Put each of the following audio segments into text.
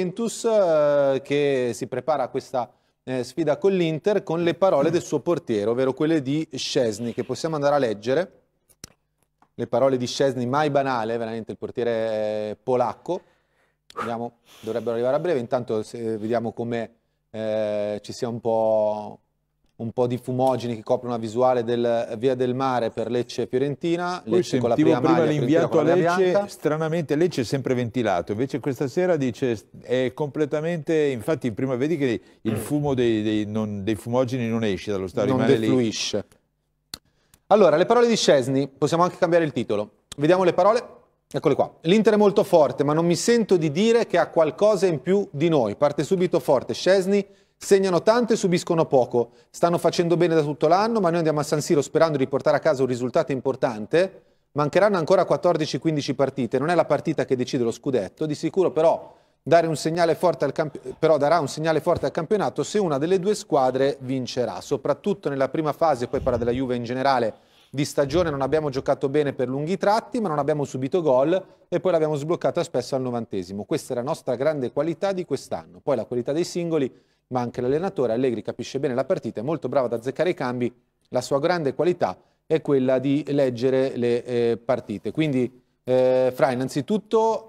Juventus eh, che si prepara a questa eh, sfida con l'Inter con le parole del suo portiere, ovvero quelle di Scesni, che possiamo andare a leggere. Le parole di Scesni, mai banale, veramente il portiere eh, polacco. Vediamo, dovrebbero arrivare a breve, intanto vediamo come eh, ci sia un po' un po' di fumogeni che coprono la visuale del eh, Via del Mare per Lecce Fiorentina. Poi Lecce con la prima prima l'inviato a Lecce, stranamente Lecce è sempre ventilato, invece questa sera dice è completamente, infatti prima vedi che il mm. fumo dei, dei, non, dei fumogeni non esce dallo stadio, non defluisce. Allora, le parole di Scesni, possiamo anche cambiare il titolo. Vediamo le parole, eccole qua. L'Inter è molto forte, ma non mi sento di dire che ha qualcosa in più di noi. Parte subito forte Scesni Segnano tanto e subiscono poco. Stanno facendo bene da tutto l'anno, ma noi andiamo a San Siro sperando di portare a casa un risultato importante. Mancheranno ancora 14-15 partite, non è la partita che decide lo scudetto, di sicuro però, un camp- però darà un segnale forte al campionato se una delle due squadre vincerà, soprattutto nella prima fase, poi parla della Juve in generale, di stagione non abbiamo giocato bene per lunghi tratti, ma non abbiamo subito gol e poi l'abbiamo sbloccata spesso al novantesimo. Questa è la nostra grande qualità di quest'anno. Poi la qualità dei singoli ma anche l'allenatore. Allegri capisce bene la partita, è molto bravo ad azzeccare i cambi, la sua grande qualità è quella di leggere le eh, partite. Quindi, eh, Fra, innanzitutto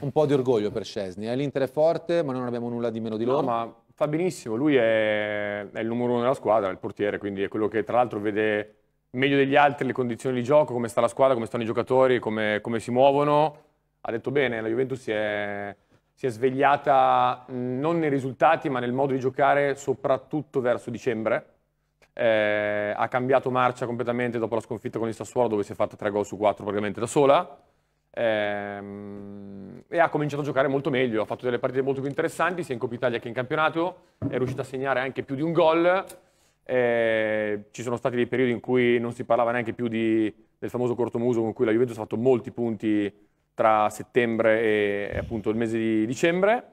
un po' di orgoglio per Scesni. Eh? L'Inter è forte, ma non abbiamo nulla di meno di loro. No, ma fa benissimo. Lui è, è il numero uno della squadra, il portiere, quindi è quello che tra l'altro vede meglio degli altri le condizioni di gioco, come sta la squadra, come stanno i giocatori, come, come si muovono. Ha detto bene, la Juventus si è si è svegliata mm, non nei risultati ma nel modo di giocare soprattutto verso dicembre. Eh, ha cambiato marcia completamente dopo la sconfitta con il Sassuolo dove si è fatta 3 gol su 4 praticamente da sola ehm, e ha cominciato a giocare molto meglio, ha fatto delle partite molto più interessanti sia in Coppa Italia che in campionato, è riuscita a segnare anche più di un gol, eh, ci sono stati dei periodi in cui non si parlava neanche più di, del famoso cortomuso con cui la Juventus ha fatto molti punti tra settembre e appunto il mese di dicembre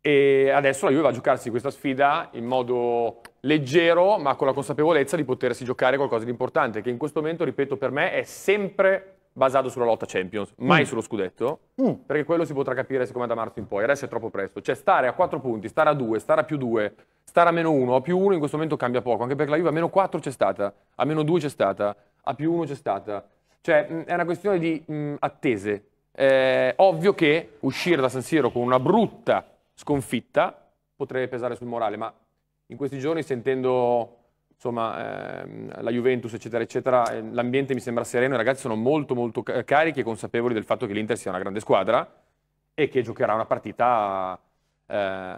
e adesso la Juve va a giocarsi questa sfida in modo leggero ma con la consapevolezza di potersi giocare qualcosa di importante che in questo momento, ripeto, per me è sempre basato sulla lotta Champions, mai mm. sullo scudetto, mm. perché quello si potrà capire siccome da marzo in poi, adesso è troppo presto, cioè stare a 4 punti, stare a 2, stare a più 2, stare a meno 1, a più 1 in questo momento cambia poco, anche perché la Juve a meno 4 c'è stata, a meno 2 c'è stata, a più 1 c'è stata, cioè è una questione di mh, attese, eh, ovvio che uscire da San Siro con una brutta sconfitta potrebbe pesare sul morale, ma in questi giorni sentendo insomma, ehm, la Juventus, eccetera, eccetera, eh, l'ambiente mi sembra sereno, i ragazzi sono molto, molto carichi e consapevoli del fatto che l'Inter sia una grande squadra e che giocherà una partita eh,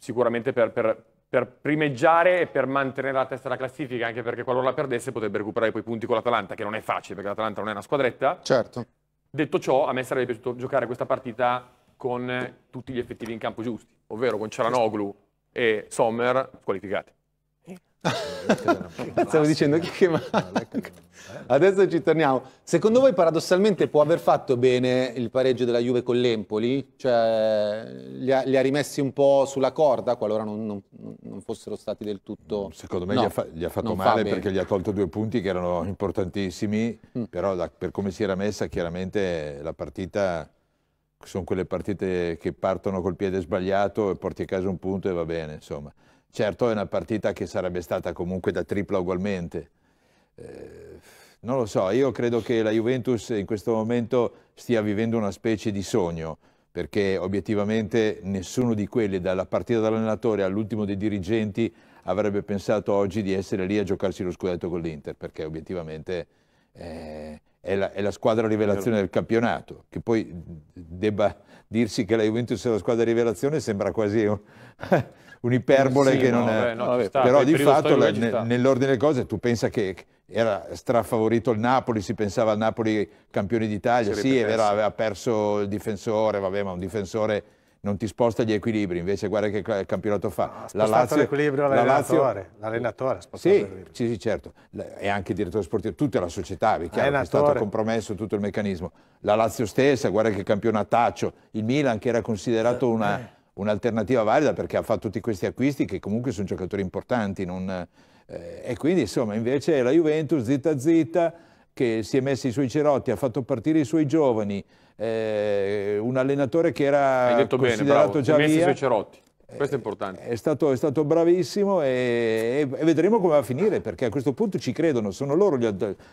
sicuramente per, per, per, primeggiare e per mantenere la testa della classifica, anche perché qualora la perdesse potrebbe recuperare poi punti con l'Atalanta, che non è facile perché l'Atalanta non è una squadretta. Certo. Detto ciò, a me sarebbe piaciuto giocare questa partita con tutti gli effettivi in campo giusti, ovvero con Ceranoglu e Sommer squalificati. Stavo dicendo chi che manca. Adesso ci torniamo. Secondo voi paradossalmente può aver fatto bene il pareggio della Juve con l'Empoli? Cioè, li ha, li ha rimessi un po' sulla corda qualora non, non, non fossero stati del tutto... Mm, secondo me no, gli, ha fa- gli, ha fatto male fa perché gli ha tolto due punti che erano importantissimi, mm. però da, per come si era messa chiaramente la partita... Sono quelle partite che partono col piede sbagliato e porti a casa un punto e va bene, insomma. Certo è una partita che sarebbe stata comunque da tripla ugualmente. Eh, non lo so, io credo che la Juventus in questo momento stia vivendo una specie di sogno, perché obiettivamente nessuno di quelli, dalla partita dall'allenatore all'ultimo dei dirigenti, avrebbe pensato oggi di essere lì a giocarsi lo scudetto con l'Inter, perché obiettivamente eh, è, la, è, la, squadra rivelazione del campionato, che poi debba dirsi che la Juventus è la squadra rivelazione sembra quasi un'iperbole sì, che no, non è... Beh, no, Vabbè, sta, però di fatto ne, nell'ordine delle cose tu pensa che era strafavorito il Napoli, si pensava al Napoli campione d'Italia, sì, era, aveva perso il difensore, vabbè, ma un difensore non ti sposta gli equilibri, invece guarda che campionato fa. No, la Lazio, l'equilibrio l'allenatore, l'allenatore ha spostato sì, sì, sì, certo, e anche il direttore sportivo, tutta la società, è, chiaro, è stato compromesso tutto il meccanismo. La Lazio stessa, guarda che campionataccio, il Milan che era considerato una eh un'alternativa valida perché ha fatto tutti questi acquisti che comunque sono giocatori importanti. Non, eh, e quindi insomma invece la Juventus zitta zitta che si è messa i suoi cerotti, ha fatto partire i suoi giovani, eh, un allenatore che era considerato bene, già via. i suoi cerotti. Questo è importante. È stato, è stato bravissimo e, e, vedremo come va a finire perché a questo punto ci credono, sono loro gli,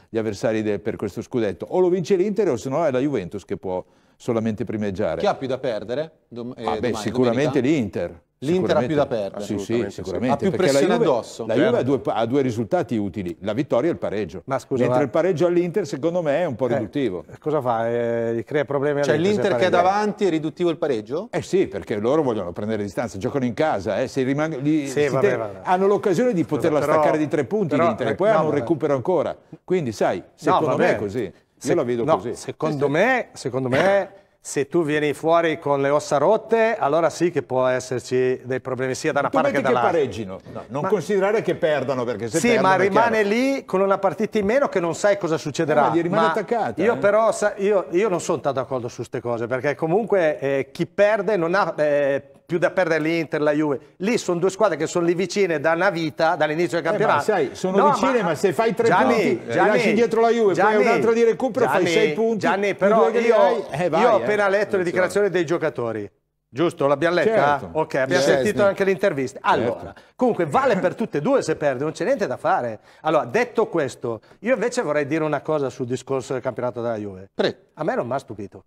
gli avversari del, per questo scudetto. O lo vince l'Inter o se no è la Juventus che può, solamente primeggiare. Chi ha più da perdere? Dom- eh, ah, beh, domani, sicuramente domenica. l'Inter. L'Inter ha più da perdere. sì, sì, sicuramente. Ha più pressione la Juve, addosso. La Juve ha certo. due, ha due, risultati utili, la vittoria e il pareggio. Ma scusa, Mentre va... il pareggio all'Inter secondo me è un po' eh, riduttivo. Eh, cosa fa? Eh, crea problemi cioè, all'Inter? Cioè l'Inter che è davanti è riduttivo il pareggio? Eh sì, perché loro vogliono prendere distanza, giocano in casa. Eh, rimangono, gli, sì, vabbè, te, vabbè. Hanno l'occasione di poterla però, staccare di tre punti però, l'Inter e eh, poi no, hanno un recupero ancora. Quindi sai, secondo no, me è così. Se, Io la vedo no, così. Secondo me, secondo me se tu vieni fuori con le ossa rotte, allora sì che può esserci dei problemi sia da una parte che dall'altra. che pareggino, no, non ma... considerare che perdano perché se Sì, perdono, ma rimane lì con una partita in meno che non sai cosa succederà. No, eh, ma rimane ma attaccata. Io eh? però io, io non sono tanto d'accordo su queste cose perché comunque eh, chi perde non ha eh, più da perdere l'Inter, la Juve. Lì sono due squadre che sono lì vicine da una vita, dall'inizio del eh, campionato. Eh, sai, sono no, vicine, ma... ma... se fai tre Gianni, punti, Gianni, lasci dietro la Juve, Gianni, poi un altro di recupero, Gianni, fai sei punti. Gianni, però io, hai, eh, vai, io, ho eh, appena letto eh, le dichiarazioni dei giocatori. Giusto? L'abbiamo letta? Certo. Ok, abbiamo certo. sentito anche l'intervista. Certo. Allora, certo. comunque vale per tutte e due se perde, non c'è niente da fare. Allora, detto questo, io invece vorrei dire una cosa sul discorso del campionato della Juve. Prego. A me non mi ha stupito.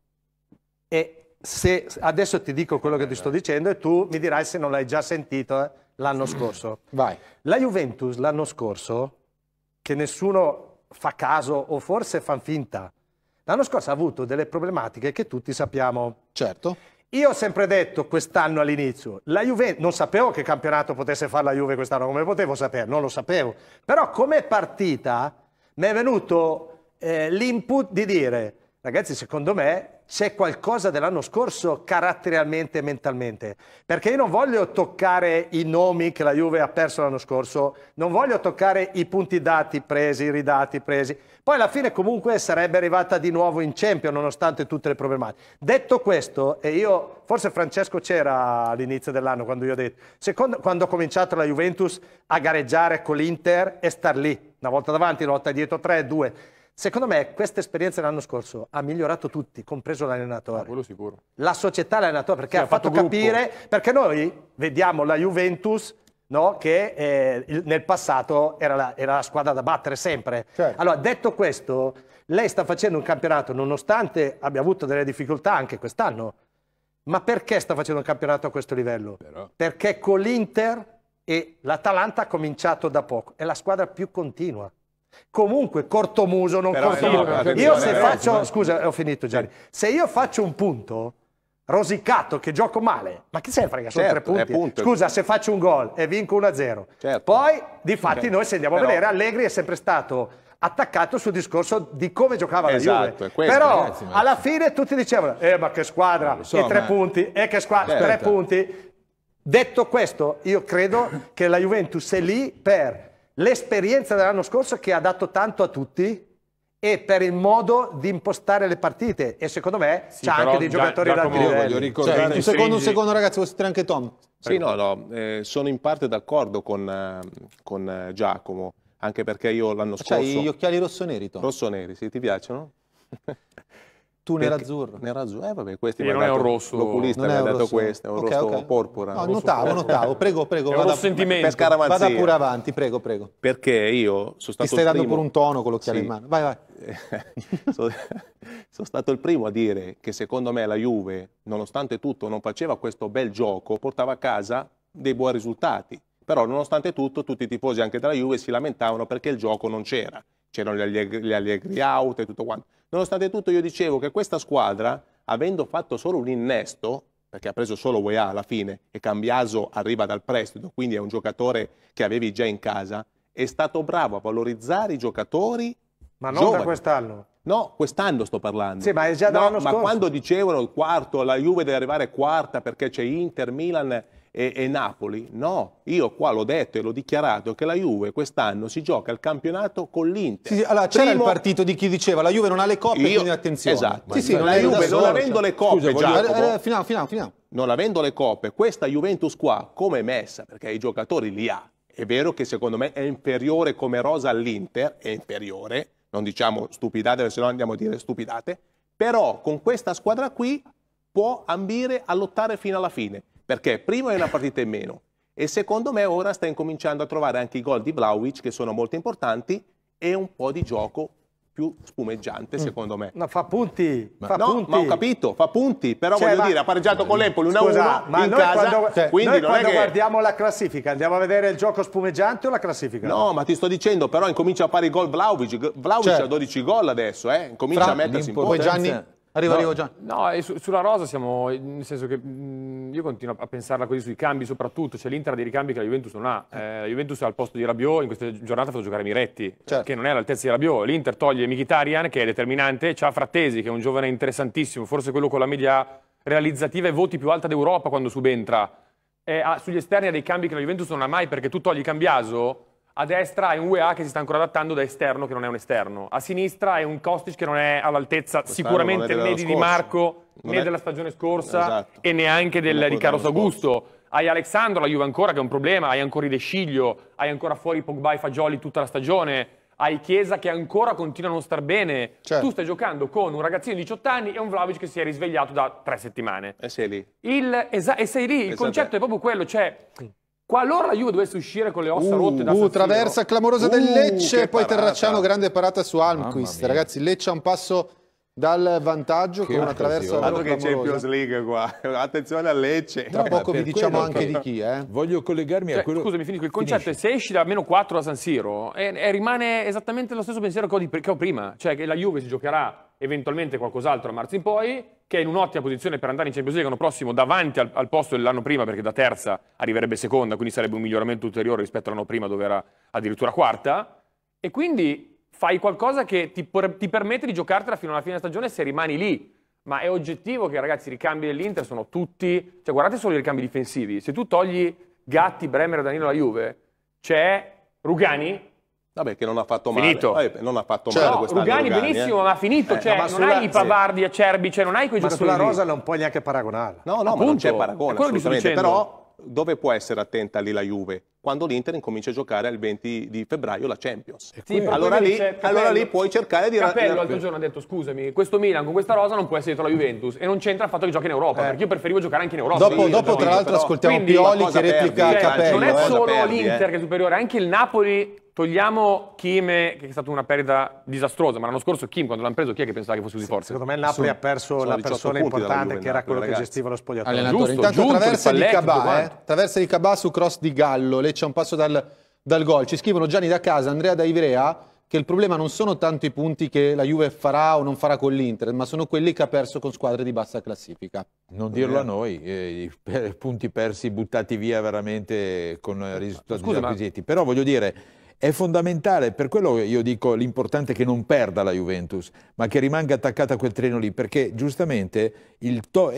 E se adesso ti dico quello che ti sto dicendo e tu mi dirai se non l'hai già sentito eh, l'anno mm. scorso. Vai. La Juventus l'anno scorso, che nessuno fa caso o forse fan finta, l'anno scorso ha avuto delle problematiche che tutti sappiamo. Certo. Io ho sempre detto quest'anno all'inizio, la Juve, non sapevo che campionato potesse fare la Juve quest'anno, come potevo sapere? Non lo sapevo. Però come partita mi è venuto eh, l'input di dire Ragazzi, secondo me c'è qualcosa dell'anno scorso caratterialmente e mentalmente, perché io non voglio toccare i nomi che la Juve ha perso l'anno scorso, non voglio toccare i punti dati presi, i ridati presi, poi alla fine comunque sarebbe arrivata di nuovo in Champions nonostante tutte le problematiche. Detto questo, e io, forse Francesco c'era all'inizio dell'anno quando io ho detto, secondo, quando ha cominciato la Juventus a gareggiare con l'Inter e star lì, una volta davanti, una volta dietro, tre, due Secondo me questa esperienza l'anno scorso ha migliorato tutti, compreso l'allenatore. Ah, quello sicuro. La società e l'allenatore, perché sì, ha fatto, fatto capire, perché noi vediamo la Juventus no, che eh, nel passato era la, era la, squadra da battere sempre. Certo. Allora, detto questo, lei sta facendo un campionato, nonostante abbia avuto delle difficoltà anche quest'anno, ma perché sta facendo un campionato a questo livello? Però... Perché con l'Inter e l'Atalanta ha cominciato da poco, è la squadra più continua. Comunque, cortomuso, non cortomuso. No, io se eh. faccio, scusa, ho finito Gianni, se io faccio un punto rosicato che gioco male, ma chi se ne frega, sono certo, tre punti. Scusa, se faccio un gol e vinco 1-0. Certo. Poi, di fatti, okay. noi se andiamo Però... a vedere, Allegri è sempre stato attaccato sul discorso di come giocava esatto, la Juve. Questo, Però ragazzi, alla fine tutti dicevano, eh ma che squadra, eh, so, e tre ma... punti, e che squadra, certo. tre punti. Detto questo, io credo che la Juventus è lì per l'esperienza dell'anno scorso che ha dato tanto a tutti e per il modo di impostare le partite e secondo me sì, c'ha anche dei giocatori da cioè, un, secondo, un secondo ragazzi vuoi sentire anche Tom sì no no eh, sono in parte d'accordo con, eh, con, eh, Giacomo anche perché io l'anno scorso cioè gli occhiali rossoneri neri Tom rosso sì ti piacciono? Tu nero azzurro. Nero azzurro, eh vabbè, questi non è un rosso. L'oculista mi ha dato questo, è un rosso okay, porpora. No, notavo, notavo, prego, prego. È vada, sentimento. Per scaramanzia. Vada pure avanti, prego, prego. Perché io sono stato Ti stai dando pure un tono con l'occhiale sì. in mano. Vai, vai. sono stato il primo a dire che secondo me la Juve, nonostante tutto, non faceva questo bel gioco, portava a casa dei buoni risultati. Però nonostante tutto tutti i tifosi anche della Juve si lamentavano perché il gioco non c'era c'erano le, alleg- le Allegri out e tutto quanto. Nonostante tutto io dicevo che questa squadra, avendo fatto solo un innesto, perché ha preso solo UEA alla fine e Cambiaso arriva dal prestito, quindi è un giocatore che avevi già in casa, è stato bravo a valorizzare i giocatori Ma non giovani. da quest'anno? No, quest'anno sto parlando. Sì, ma è già no, dall'anno scorso. Ma quando dicevano il quarto, la Juve deve arrivare quarta perché c'è Inter, Milan e, e, Napoli? No, io qua l'ho detto e l'ho dichiarato che la Juve quest'anno si gioca il campionato con l'Inter. Sì, sì, allora c'era il partito di chi diceva la Juve non ha le coppe, io... quindi attenzione. Esatto, sì, sì, la Juve non avendo le coppe, Scusa, Giacomo, eh, eh finiamo, finiamo, finiamo. non avendo le coppe, questa Juventus qua come è messa, perché i giocatori li ha, è vero che secondo me è inferiore come rosa all'Inter, è inferiore, non diciamo stupidate, perché se no andiamo a dire stupidate, però con questa squadra qui può ambire a lottare fino alla fine. Perché primo è una partita in meno e secondo me ora sta incominciando a trovare anche i gol di Vlaovic che sono molto importanti e un po' di gioco più spumeggiante mm. secondo me. No, fa punti, ma, fa no, punti. ma ho capito, fa punti, però cioè, voglio ma, dire, ha pareggiato con l'Empoli 1-1 ma in casa, quando, cioè, quindi noi non quando è che... guardiamo la classifica, andiamo a vedere il gioco spumeggiante o la classifica? No, ma ti sto dicendo, però incomincia a fare i gol Vlaovic, Vlaovic cioè, ha 12 certo. gol adesso, eh, comincia a mettersi in potenza. Poi Gianni, Arrivo, no, arrivo già. No, su, sulla rosa siamo, nel senso che mh, mm, io continuo a pensarla così sui cambi soprattutto, c'è l'Inter dei ricambi che la Juventus non ha, eh. eh, la Juventus è al posto di Rabiot in questa giornata ha fatto giocare Miretti, certo. che non è all'altezza di Rabiot, l'Inter toglie Mkhitaryan che è determinante, c'ha Frattesi che è un giovane interessantissimo, forse quello con la media realizzativa e voti più alta d'Europa quando subentra, eh, ha, ah, sugli esterni ha dei cambi che la Juventus non ha mai perché tu togli Cambiaso a destra è un UEA che si sta ancora adattando da esterno, che non è un esterno. A sinistra è un Kostic che non è all'altezza Quest'anno sicuramente né di Di Marco, né è... della stagione scorsa esatto. e neanche del, di Carlos Augusto. Hai Alexandro, la Juve ancora, che è un problema. Hai ancora De Sciglio, hai ancora fuori Pogba e Fagioli tutta la stagione. Hai Chiesa che ancora continua a non star bene. Certo. Tu stai giocando con un ragazzino di 18 anni e un Vlaovic che si è risvegliato da tre settimane. E sei lì. Il, esa- e sei lì. Il esatto. concetto è proprio quello. Cioè, Qualora la Juve dovesse uscire con le ossa uh, rotte da uh, uh, San traversa clamorosa del uh, Lecce, poi parata. Terracciano, grande parata su Almquist. Ragazzi, Lecce ha un passo dal vantaggio che con una traversa altro che Champions League qua attenzione a Lecce tra poco vi diciamo anche di chi eh. voglio collegarmi cioè, a quello scusami finisco il concetto Finisci. è se esci da meno 4 da San Siro e, e rimane esattamente lo stesso pensiero che ho, di, che ho, prima cioè che la Juve si giocherà eventualmente qualcos'altro a marzo in poi che è in un'ottima posizione per andare in Champions League l'anno prossimo davanti al, al posto dell'anno prima perché da terza arriverebbe seconda quindi sarebbe un miglioramento ulteriore rispetto all'anno prima dove era addirittura quarta e quindi fai qualcosa che ti, ti permette di giocartela fino alla fine della stagione se rimani lì ma è oggettivo che ragazzi i ricambi dell'Inter sono tutti, cioè guardate solo i ricambi difensivi, se tu togli Gatti, Bremer, Danilo la Juve, c'è Rugani Vabbè, che non ha fatto finito. male. Vabbè, non ha fatto cioè, male no, Rugani, Rugani, eh. benissimo, eh. ma ha finito. Eh, cioè, ma non hai i Pavardi, sì. Acerbi, cioè, non hai quei ma giocatori. Ma sulla Rosa non puoi neanche paragonare. No, no, Appunto, ma non c'è paragone. Assolutamente. Però dove può essere attenta lì la Juve? Quando l'Inter incomincia a giocare il 20 di febbraio la Champions. Sì, allora, lì, Capello, allora, lì, puoi cercare di... Capello l'altro giorno ha detto scusami, questo Milan con questa rosa non può essere dietro la Juventus e non c'entra il fatto che giochi in Europa, eh. perché io preferivo giocare anche in Europa. Dopo, sì, dopo tra l'altro ascoltiamo Pioli che replica perdi, eh? cioè, Capello. Non è solo eh. l'Inter che è superiore, anche il Napoli Togliamo Kim, che è stata una perdita disastrosa, ma l'anno scorso Kim, quando l'hanno preso, chi è che pensava che fosse così sì, forte? Secondo me il Napoli sono, ha perso la persona importante che era quello ragazzi. che gestiva lo spogliatoio. Allenatore. Giusto, Intanto giusto, traversa di Cabà, eh? traversa di Cabà su cross di Gallo, Lecce un passo dal, dal gol. Ci scrivono Gianni da casa, Andrea da Ivrea, che il problema non sono tanto i punti che la Juve farà o non farà con l'Inter, ma sono quelli che ha perso con squadre di bassa classifica. Non dirlo a noi, eh, i punti persi buttati via veramente con eh, risultati acquisiti. Ma... Però voglio dire, è fondamentale, per quello io dico l'importante è che non perda la Juventus, ma che rimanga attaccata a quel treno lì, perché giustamente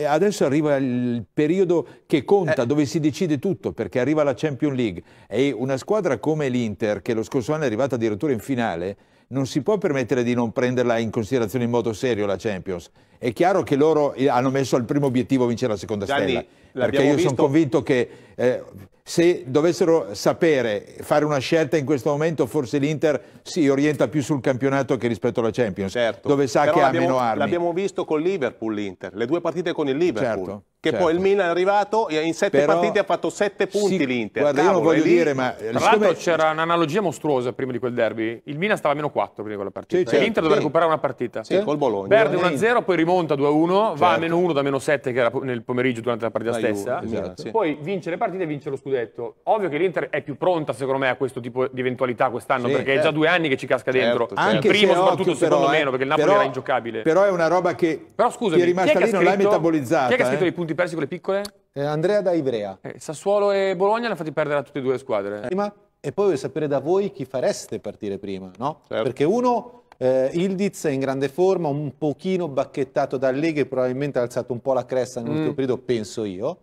adesso arriva il periodo che conta, eh. dove si decide tutto, perché arriva la Champions League e una squadra come l'Inter, che lo scorso anno è arrivata addirittura in finale, non si può permettere di non prenderla in considerazione in modo serio la Champions. È chiaro che loro eh, hanno messo al primo obiettivo vincere la seconda Gianni, stella, perché io sono convinto che eh, se dovessero sapere fare una scelta in questo momento, forse l'Inter si orienta più sul campionato che rispetto alla Champions, certo. dove sa Però che ha meno armi. L'abbiamo visto con Liverpool l'Inter, le due partite con il Liverpool. Certo che certo. poi il certo. Milan è arrivato e in sette Però, partite ha fatto sette punti sì, l'Inter. Guarda, Cavolo, io non voglio lì, dire, ma... Tra l'altro me... c'era un'analogia mostruosa prima di quel derby. Il Milan stava a meno 4 prima di quella partita. Sì, certo, L'Inter sì. doveva recuperare una partita. Sì, col Bologna. Perde 1-0, poi rimonta 2-1, certo. va a certo. meno 1 da meno 7 che era nel pomeriggio durante la partita Aiuto, stessa. Esatto. esatto. Poi vince le partite e vince lo scudetto. Ovvio che l'Inter è più pronta, secondo me, a questo tipo di eventualità quest'anno, perché certo. è eh. già due anni che ci casca certo, dentro. Anche il primo, soprattutto, occhio, secondo eh, me, perché il Napoli era ingiocabile. Però è una roba che Però scusami, è rimasta lì, metabolizzata. Chi è che ha scritto eh? i punti punti persi con le piccole? Eh, Andrea da Ivrea. Eh, Sassuolo e Bologna le ha fatti perdere a tutte e due le squadre. Prima, e poi voglio sapere da voi chi fareste partire prima, no? Certo. Perché uno... Eh, Ildiz è in grande forma, un pochino bacchettato da Allegri, probabilmente ha alzato un po' la cresta nell'ultimo mm. periodo, penso io.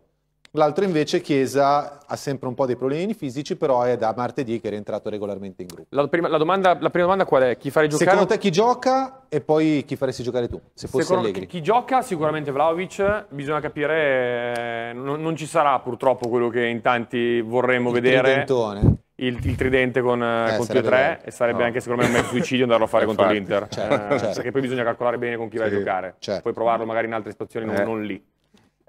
L'altro invece, Chiesa, ha sempre un po' dei problemi fisici, però è da martedì che è rientrato regolarmente in gruppo. La prima, la domanda, la prima domanda qual è? Chi farei giocare? Secondo te chi gioca e poi chi faresti giocare tu, se fossi Secondo Allegri? Chi, gioca sicuramente Vlaovic, bisogna capire, eh, non, non, ci sarà purtroppo quello che in tanti vorremmo il vedere. Tridentone. Il, il tridente con, eh, eh con e 3 e sarebbe no. anche secondo me un mezzo suicidio andarlo a fare contro l'Inter. Certo, eh, certo. Perché poi bisogna calcolare bene con chi sì, vai a giocare. Certo. Puoi provarlo magari in altre situazioni, non, eh. non lì.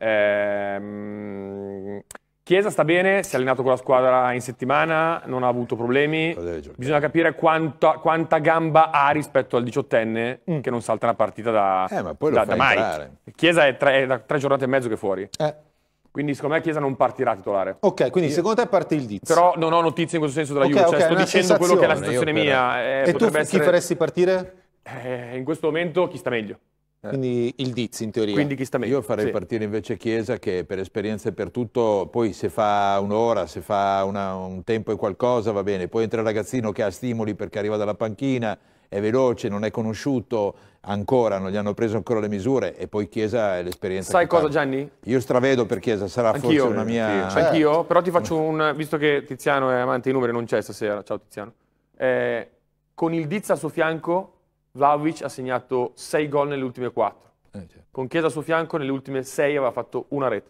Ehm, Chiesa sta bene, si è allenato con la squadra in settimana, non ha avuto problemi. Bisogna capire quanta, quanta, gamba ha rispetto al diciottenne mm. che non salta una partita da, eh, ma poi da, da mai. Chiesa è, tre, è da tre giornate e mezzo che è fuori. Eh. Quindi secondo me Chiesa non partirà titolare. Ok, quindi Io... secondo te parte il Diz. Però non ho notizie in questo senso della okay, Juve, cioè, okay, cioè, sto dicendo quello che è la situazione mia. Eh, e tu essere... chi faresti partire? Eh, in questo momento chi sta meglio? Eh. Quindi il Diz in teoria. Quindi chi sta meglio. Io farei sì. partire invece Chiesa che per esperienza e per tutto, poi se fa un'ora, se fa una, un tempo e qualcosa va bene, poi entra il ragazzino che ha stimoli perché arriva dalla panchina, è veloce, non è conosciuto ancora, non gli hanno preso ancora le misure e poi Chiesa è l'esperienza. Sai cosa parla. Gianni? Io stravedo per Chiesa, sarà anch'io, forse una mia... Anch'io, anch'io, eh. però ti faccio un... visto che Tiziano è amante di numeri, non c'è stasera, ciao Tiziano. Eh, con il Diz al suo fianco Vlaovic ha segnato 6 gol nelle ultime 4. Eh, certo. Con Chiesa a suo fianco nelle ultime 6 aveva fatto una rete.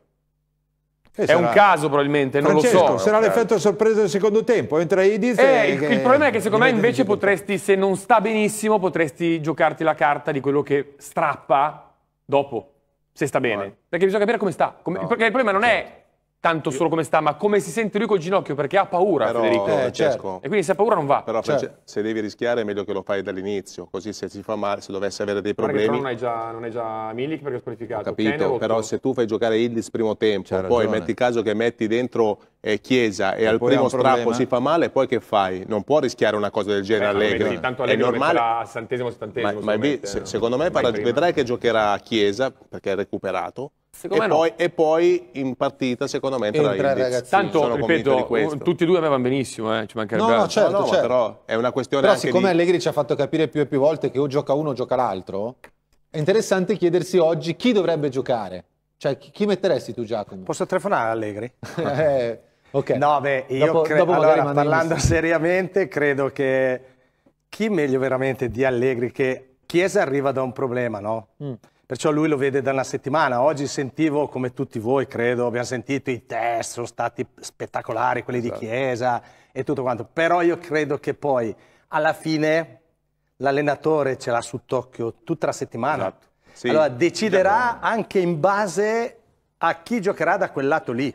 Eh, è sarà... un caso probabilmente, Francesco, non lo so. sarà certo. l'effetto sorpresa del secondo tempo, entra Idiz eh, e... Il, il problema è che secondo me invece potresti, se non sta benissimo, potresti giocarti la carta di quello che strappa dopo, se sta bene. No. Perché bisogna capire come sta. Come... No. Perché il problema non certo. è tanto solo come sta, ma come si sente lui col ginocchio perché ha paura Però, Federico. Eh, eh certo. certo. E quindi se ha paura non va. Però certo. se devi rischiare è meglio che lo fai dall'inizio, così se si fa male, se dovesse avere dei problemi... Perché non hai già, non hai già Milik perché è squalificato. capito, Kene, però se tu fai giocare Illis primo tempo, poi metti caso che metti dentro eh, Chiesa e, e al primo strappo si fa male, poi che fai? Non può rischiare una cosa del genere eh, Allegri. Metti, tanto Allegri è normale. a sessantesimo, settantesimo. Ma, ma se, secondo me vedrai che giocherà Chiesa perché è recuperato e, no. poi, e, poi, in partita secondo me entra, entra Ildiz. Tanto, ripeto, tutti e due avevano benissimo, eh, ci mancherebbe. No, no, certo, no, certo. però è una questione Però siccome di... Allegri ci ha fatto capire più e più volte che o gioca uno o gioca l'altro, è interessante chiedersi oggi chi dovrebbe giocare. Cioè, chi metteresti tu, Giacomo? Posso telefonare Allegri? eh, ok. No, beh, io dopo, cre... dopo allora, parlando seriamente, credo che chi meglio veramente di Allegri che Chiesa arriva da un problema, no? Mm. Perciò lui lo vede da una settimana. Oggi sentivo, come tutti voi credo, abbiamo sentito i test, sono stati spettacolari quelli esatto. di Chiesa e tutto quanto. Però io credo che poi alla fine l'allenatore ce l'ha su Tokyo tutta la settimana. Esatto. Sì. Allora deciderà anche in base a chi giocherà da quel lato lì.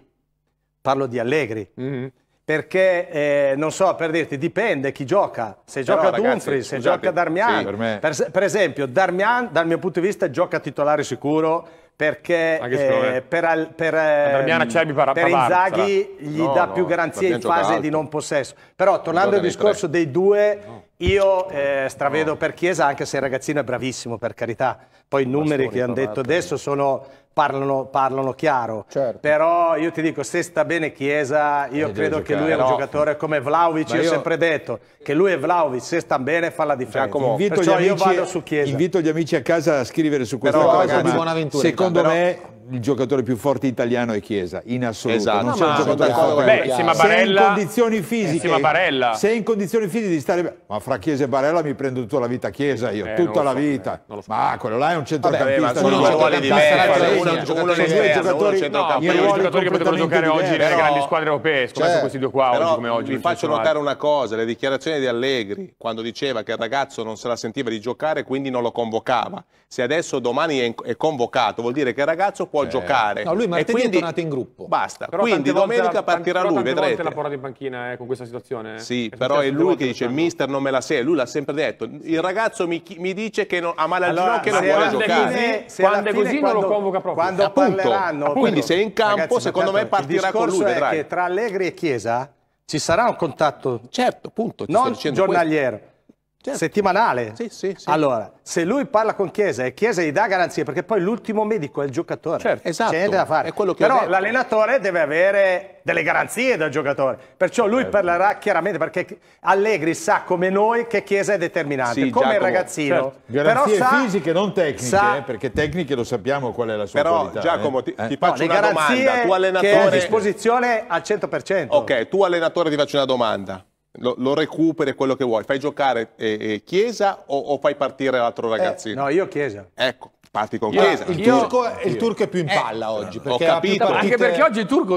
Parlo di Allegri. Mm -hmm. Perché, eh, non so, per dirti, dipende chi gioca. Se Però, gioca ragazzi, Dumfries, se gioca Darmian. Sì, per, me... per, per esempio, Darmian, dal mio punto di vista, gioca titolare sicuro perché eh, per, al, per, ehm, per, Inzaghi gli no, dà no, più garanzie in fase alto. di non possesso. Però tornando al discorso dei due, no. io eh, stravedo per Chiesa, anche se il ragazzino è bravissimo, per carità. Poi i numeri che hanno detto adesso sono parlano, parlano chiaro. Certo. Però io ti dico, se sta bene Chiesa, io eh, credo che lui è un no. giocatore come Vlaovic, Ma io ho sempre detto che lui e Vlaovic, se sta bene, fa la differenza. Giacomo, invito, gli amici, invito gli amici a casa a scrivere su questa però, cosa. Ragazzi, secondo però, me il giocatore più forte italiano è Chiesa, in assoluto. Esatto. Non c'è un giocatore forte. Beh, insieme a Barella, se in condizioni eh, fisiche, se in condizioni fisiche di stare ma fra Chiesa e Barella mi prendo tutta la vita Chiesa io, eh, tutta la so, vita. Eh, so. Ma quello là è un centrocampista, Vabbè, cioè, uno giocatori diversi, uno giocatori che potrebbero giocare oggi nelle grandi squadre europee, scommetto cioè, questi due qua oggi come oggi. Vi faccio notare una cosa, le dichiarazioni di Allegri quando diceva che il ragazzo non se la sentiva di giocare, quindi non lo convocava. Se adesso domani è convocato, vuol dire che il ragazzo può può eh. giocare. No, lui martedì quindi... è tornato in gruppo. Basta, però quindi domenica volte, partirà lui, vedrete. la porta in panchina eh, con questa situazione. Eh. Sì, è però è lui che dice, mister non me la sei, lui l'ha sempre detto. Il ragazzo mi, mi dice che non, ha male al allora, ginocchio e non vuole giocare. Fine, se quando è così quando, non lo convoca proprio. Quando appunto, parleranno... Quindi se è in campo, Ragazzi, secondo certo, me partirà con lui, vedrai. che tra Allegri e Chiesa ci sarà un contatto certo, punto, non giornaliero Certo. Settimanale? Sì, sì, sì, Allora, se lui parla con Chiesa e Chiesa gli dà garanzie, perché poi l'ultimo medico è il giocatore. Certo, esatto. C'è niente esatto. da fare. Però l'allenatore deve avere delle garanzie dal giocatore. Perciò lui certo. parlerà chiaramente, perché Allegri sa come noi che Chiesa è determinante, sì, come il ragazzino. Certo. Garanzie però sa, fisiche, non tecniche, sa, eh, perché tecniche lo sappiamo qual è la sua però, qualità. Però Giacomo, eh. ti, eh. ti faccio no, una domanda. Tu allenatore... Che è a disposizione al 100%. Ok, tu allenatore ti faccio una domanda lo, lo, recuperi quello che vuoi. Fai giocare eh, eh Chiesa o, o, fai partire l'altro eh, ragazzino? Eh, no, io Chiesa. Ecco, parti con Chiesa. Il, turco, io, il, turco, è più in eh, palla eh, oggi. Perché capito, partite... Anche perché oggi il turco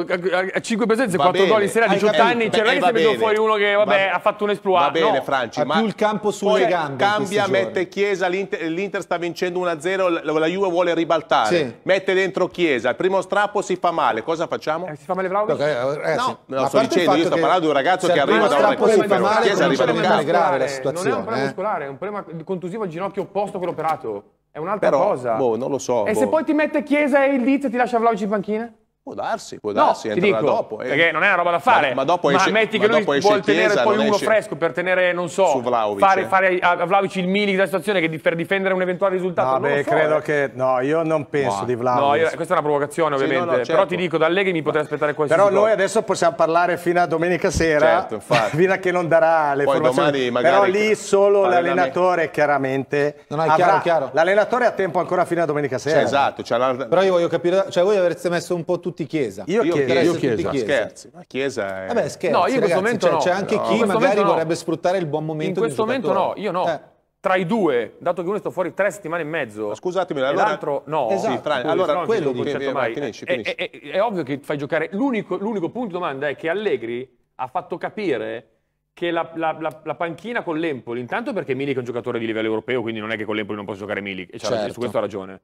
ha 5 presenze, 4 gol in sera, 18 anni. C'è Rani messo fuori uno che vabbè, va, ha fatto un esploit. Va bene, no. Franci. ma più il campo sulle gambe. Cambia, mette Chiesa. L'Inter sta vincendo 1-0. La Juve vuole ribaltare. Sì. Mette dentro Chiesa. Il primo strappo si fa male. Cosa facciamo? Eh, si fa male Vlaovic? Okay, eh, eh no, no sto dicendo. Io sto parlando di un ragazzo che arriva da una recupero. Chiesa arriva da un grave la situazione. Non è un problema muscolare, eh. è un problema contusivo al ginocchio opposto a quello operato. È un'altra Però, cosa. Boh, non lo so. E boh. se poi ti mette Chiesa e il Diz e ti lascia Vlaovic in panchina? Può darsi, può darsi, no, entrerà dico, dopo. Perché non è una roba da fare. Ma, ma dopo ma esce, metti che lui vuole chiesa, tenere poi uno esce... fresco per tenere, non so, Vlaovic, fare, eh. fare, a Vlaovic il mini della situazione che per difendere un eventuale risultato. No, beh, so, credo eh. che... No, io non penso ma, di Vlaovic. No, io, questa è una provocazione ovviamente, sì, no, no, certo. però ti dico, da Allegri mi potrei certo. aspettare qualsiasi Però noi adesso possiamo parlare fino a domenica sera, certo, fino a che non darà le poi formazioni. Però lì solo l'allenatore chiaramente... No, no, chiaro, chiaro. L'allenatore ha tempo ancora fino a domenica sera. Esatto. Però io voglio capire, cioè voi avreste messo un po' tutti tutti Chiesa. Io, io Chiesa, io chiesa. chiesa. Scherzi, ma Chiesa è... Vabbè, scherzi, no, io in questo ragazzi, momento cioè, no. C'è anche no. chi magari no. vorrebbe sfruttare il buon momento In questo momento no, io no. Eh tra i due, dato che uno è stato fuori tre settimane e mezzo, ma scusatemi, allora... l'altro no, esatto. sì, fra... allora no, quello che certo mai. Finisci, finisci. È, è, è, ovvio che fai giocare. L'unico, l'unico, punto di domanda è che Allegri ha fatto capire che la, la, la, la, panchina con l'Empoli, intanto perché Milik è un giocatore di livello europeo, quindi non è che con l'Empoli non possa giocare Milik, e cioè, certo. su questo ha ragione.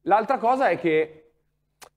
L'altra cosa è che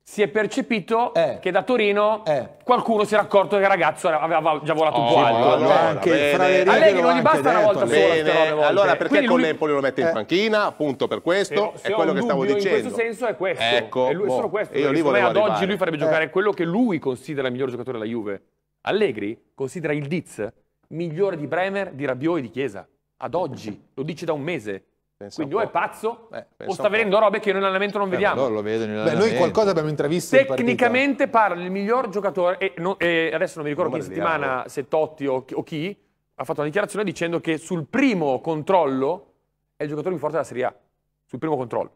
si è percepito eh. che da Torino eh. qualcuno si era accorto che il ragazzo aveva già volato un po' alto. a Leghi non gli basta una volta bene. sola. Allora perché Quindi con lui... l'Empoli lo mette in eh. panchina? Appunto per questo, se, se è quello che stavo dicendo. In questo senso è questo. Ecco, è lui, boh, solo questo. Io lì ad arrivare. oggi lui farebbe giocare eh. quello che lui considera il miglior giocatore della Juve. Allegri considera il Diz migliore di Bremer, di Rabiot e di Chiesa. Ad oggi, lo dice da un mese. Pensa Quindi o è pazzo eh, o sta vedendo robe che noi in allenamento non eh, vediamo. Loro lo vedono Beh, noi qualcosa abbiamo intervistato. Tecnicamente parla il miglior giocatore, e, no, e adesso non mi ricordo non che settimana, se Totti o, o, chi, ha fatto una dichiarazione dicendo che sul primo controllo è il giocatore più forte della Serie A. Sul primo controllo.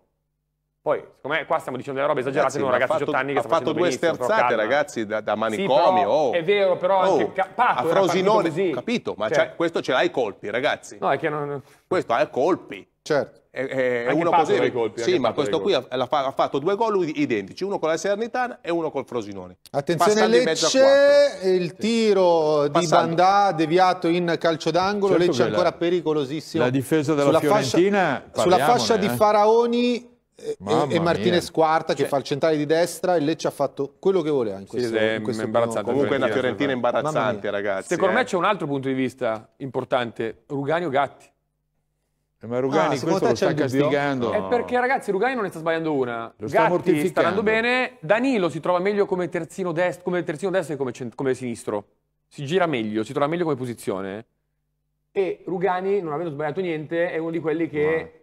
Poi, secondo me, qua stiamo dicendo delle robe esagerate ragazzi, con un ragazzo di 18 anni che ha fatto due sterzate, ragazzi, da, da manicomi. Sì, oh. È vero, però oh. anche Pato a Frosinone, capito, ma cioè. questo ce l'ha ai colpi, ragazzi. No, è che non... Questo ha colpi. Certo. È, è Anche uno così. Dei colpi, sì, ma questo qui ha, ha, fatto due gol identici, uno con la Sernitana e uno col Frosinone. Attenzione Passando Lecce, il tiro Passando. di Bandà deviato in calcio d'angolo, certo Lecce ancora la, pericolosissimo. La difesa della sulla Fiorentina, fascia, sulla fascia di eh. Faraoni eh, e, e Martinez Quarta che fa il centrale di destra e Lecce ha fatto quello che voleva in questo, sì, è in questo imbarazzante. comunque è una Fiorentina imbarazzante ragazzi secondo eh. me c'è un altro punto di vista importante Ruganio Gatti eh, ma Rugani ah, questo lo sta castigando. È eh, perché ragazzi Rugani non ne sta sbagliando una. Lo sta Gatti sta andando bene, Danilo si trova meglio come terzino, destro, come terzino destro e come, come sinistro. Si gira meglio, si trova meglio come posizione. E Rugani, non avendo sbagliato niente, è uno di quelli che... No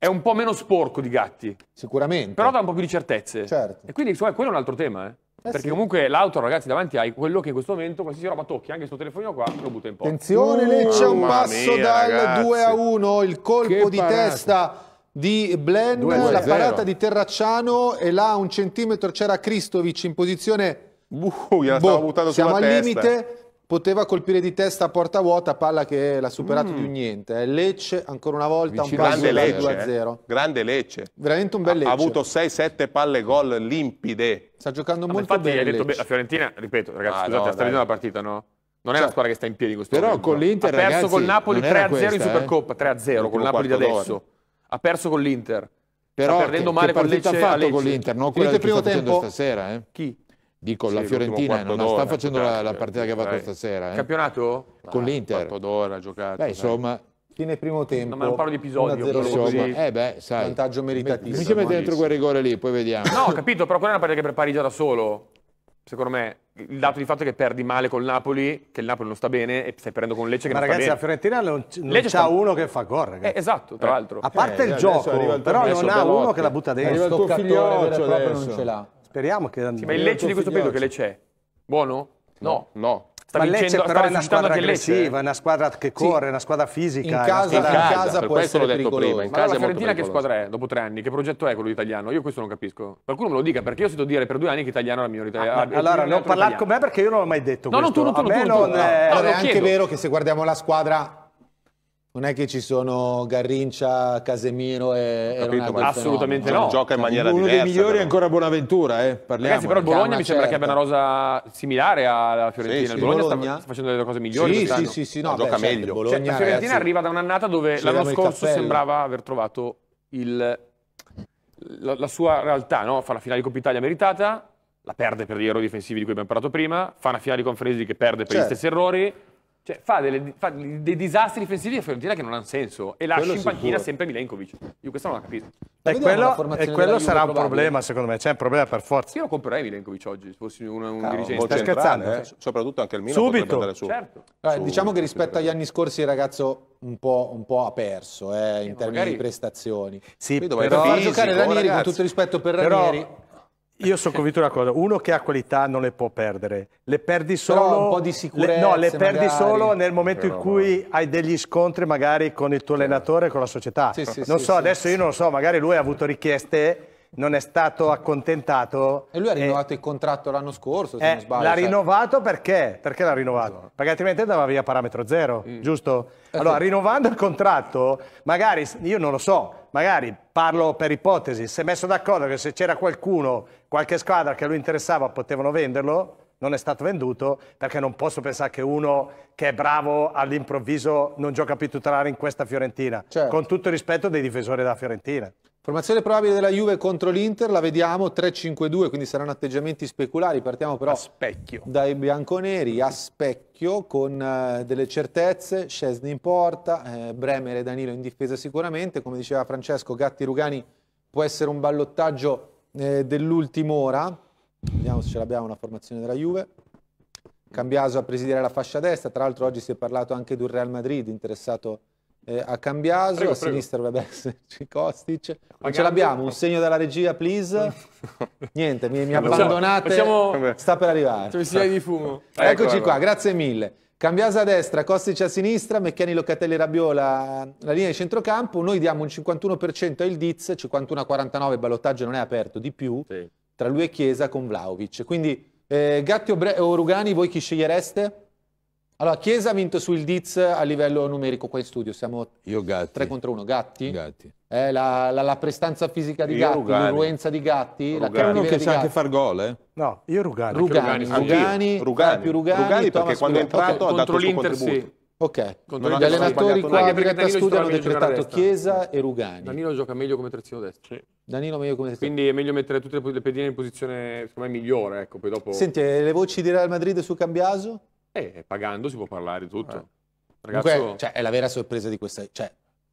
è un po' meno sporco di Gatti. Sicuramente. Però dà un po' più di certezze. Certo. E quindi insomma, quello è un altro tema, eh. Eh Perché sì. comunque l'auto, ragazzi, davanti hai quello che in questo momento qualsiasi roba tocchi, anche questo telefonino qua, lo butta in porta. Attenzione, uh, Lecce un passo mia, dal ragazzi. 2 a 1, il colpo che di parata. testa di Blen, la parata di Terracciano e là un centimetro c'era Kristovic in posizione... Uh, gliela boh, stava buttando siamo sulla al testa. limite poteva colpire di testa a porta vuota, palla che l'ha superato mm. di un niente. Eh. Lecce, ancora una volta, Vicino. un passo Grande Lecce, 2-0. Eh? Grande Lecce. Veramente un bel Lecce. Ha avuto 6-7 palle gol limpide. Sta giocando no, molto infatti, bene. Infatti, la Fiorentina, ripeto, ragazzi, ah, scusate, no, sta vedendo la partita, no? Non è la cioè, squadra che sta in piedi questo però momento. Però con l'Inter, Ha perso col Napoli 3-0 in eh. Supercoppa, 3-0 con il Napoli di adesso. Ha perso con l'Inter. Però sta perdendo che, male che con Lecce. Ha fatto con l'Inter, non quella che primo tempo. stasera, eh? Chi? Dico, sì, la Fiorentina non sta facendo la, la, partita che va questa sera. Eh. Campionato? Con ah, l'Inter. Un quarto d'ora giocato. Beh, insomma... Fine primo tempo. No, ma non parlo di episodio. Insomma, eh beh, sai. Vantaggio meritatissimo. Mi ci mette dentro quel rigore lì, poi vediamo. No, ho capito, però quella è una partita che prepari già da solo. Secondo me, il dato di fatto è che perdi male col Napoli, che il Napoli non sta bene, e stai perdendo con Lecce che ma non ragazzi, sta bene. Ma ragazzi, la Fiorentina non, non c'ha sta... uno che fa gol, eh, esatto, tra eh. l'altro. Eh, a parte eh, il gioco, però non ha uno che la butta dentro. Arriva il tuo figlioccio adesso. non ce l'ha. Speriamo che... Sì, ma il Lecce di questo periodo che Lecce c'è? Buono? No. No. Sta ma vincendo, Lecce però è una squadra aggressiva, eh. è una squadra che corre, è una squadra fisica. In casa, in casa, può essere detto prima. In Ma la Fiorentina che squadra è dopo tre anni? Che progetto è quello italiano? Io questo non capisco. Qualcuno me lo dica perché io ho sentito dire per due anni che italiano è la minorità. Ah, allora, non parlare con me perché io non l'ho mai detto. No, questo. non tu, non tu, non tu. È anche vero che se guardiamo la squadra non è che ci sono Garrincia, Casemiro e, Ho Capito, e Assolutamente no. no. Gioca in cioè, maniera Uno diversa. Uno dei migliori però. è ancora Bonaventura, eh? Parliamo. Ragazzi, però il certo. Bologna mi sembra certa. che abbia una rosa similare alla Fiorentina. Sì, sì. il Bologna, Bologna, Sta, facendo delle cose migliori. Sì, sì, sì, sì, no, no beh, gioca certo, meglio. Bologna, cioè, la Fiorentina ragazzi, arriva da un'annata dove l'anno scorso sembrava aver trovato il, la, la, sua realtà, no? Fa la finale di Coppa Italia meritata, la perde per gli errori difensivi di cui abbiamo parlato prima, fa una finale di Conference che perde per certo. gli stessi errori cioè, fa, delle, fa, dei disastri difensivi a Fiorentina che non hanno senso e lascia in panchina sempre Milenkovic. Io questo non l'ho capito. E quello, e quello sarà un problema, secondo me. C'è un problema per forza. Io lo comprerei Milenkovic oggi, se fossi un, un dirigente. Stai scherzando? Eh? Soprattutto anche il Milan Subito. Su. Certo. Eh, su, diciamo che rispetto agli anni scorsi il ragazzo un po', un po ha perso eh, in termini magari... di prestazioni. Sì, Quindi, però... Far giocare Ranieri, con tutto rispetto per Ranieri... Però... Io sono convinto di una cosa, uno che ha qualità non le può perdere, le perdi solo, un po di le, no, le perdi solo nel momento Però in cui no. hai degli scontri magari con il tuo allenatore con la società. Sì, sì, non sì, so, adesso io non lo so, magari lui ha avuto richieste non è stato accontentato. E lui ha rinnovato e... il contratto l'anno scorso, se eh, non sbaglio. L'ha cioè... rinnovato perché? Perché l'ha rinnovato? Perché altrimenti andava via parametro zero, mm. giusto? Allora, eh sì. rinnovando il contratto, magari, io non lo so, magari parlo per ipotesi, si è messo d'accordo che se c'era qualcuno qualche squadra che a lui interessava potevano venderlo, non è stato venduto perché non posso pensare che uno che è bravo all'improvviso non gioca più tutelare in questa Fiorentina, certo. con tutto il rispetto dei difensori della Fiorentina. Formazione probabile della Juve contro l'Inter, la vediamo 3-5-2, quindi saranno atteggiamenti speculari. Partiamo però dai bianconeri a specchio con eh, delle certezze, Scesni in porta, eh, Bremer e Danilo in difesa sicuramente, come diceva Francesco Gatti Rugani può essere un ballottaggio eh, dell'ultima ora, vediamo se ce l'abbiamo una formazione della Juve, Cambiaso a presidere la fascia destra, tra l'altro oggi si è parlato anche di un Real Madrid interessato eh, a Cambiaso, prego, a prego. sinistra dovrebbe esserci Kostic, non Magari... ce l'abbiamo, un segno dalla regia please, niente mi, mi abbandonate, facciamo... sta per arrivare, eccoci qua, grazie mille. Cambiasa a destra, Kostic a sinistra, Mecchiani, Locatelli, Rabiola, la linea di centrocampo, noi diamo un 51% al Diz, 51-49, ballottaggio non è aperto di più, sì. tra lui e Chiesa con Vlaovic. Quindi eh, Gatti o, Bre o Rugani, voi chi scegliereste? Allora, Chiesa ha vinto sul Diz a livello numerico qua in studio, siamo Io Gatti. 3 contro 1, Gatti. Gatti. Eh, la, la, la, prestanza fisica di Gatti, l'influenza di Gatti, Rugani. la cattiveria che sa anche far gol, eh? No, io Rugani. Rugani, Rugani, Rugani. più Rugani, Rugani perché Thomas quando è entrato okay. ha dato contro il suo sì. Ok, contro gli allenatori qua anche perché Danilo studio hanno decretato Chiesa e Rugani. Danilo gioca meglio come terzino destro. Sì. Danilo meglio come terzino. Quindi è meglio mettere tutte le pedine in posizione, secondo me, migliore, ecco, poi dopo... Senti, eh, le voci di Real Madrid su Cambiaso? Eh, pagando si può parlare di tutto. Eh. Ragazzo... Dunque, cioè, è la vera sorpresa di questa... Cioè...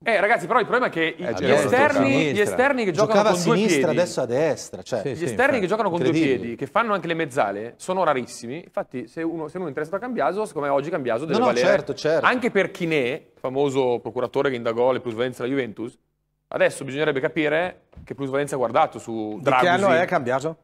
Eh, ragazzi, però il problema è che eh, gli, esterni, gli, esterni, che giocano Giocava con due piedi... a sinistra, adesso a destra. Cioè, sì, gli sì, esterni che giocano con due piedi, che fanno anche le mezzale, sono rarissimi. Infatti, se uno, se uno è interessato a Cambiaso, siccome oggi Cambiaso deve no, no, valere... certo, certo. Anche per Chinè, famoso procuratore che indagò le plusvalenze della Juventus, adesso bisognerebbe capire che plusvalenza ha guardato su Dragusi. Di che anno è Cambiaso?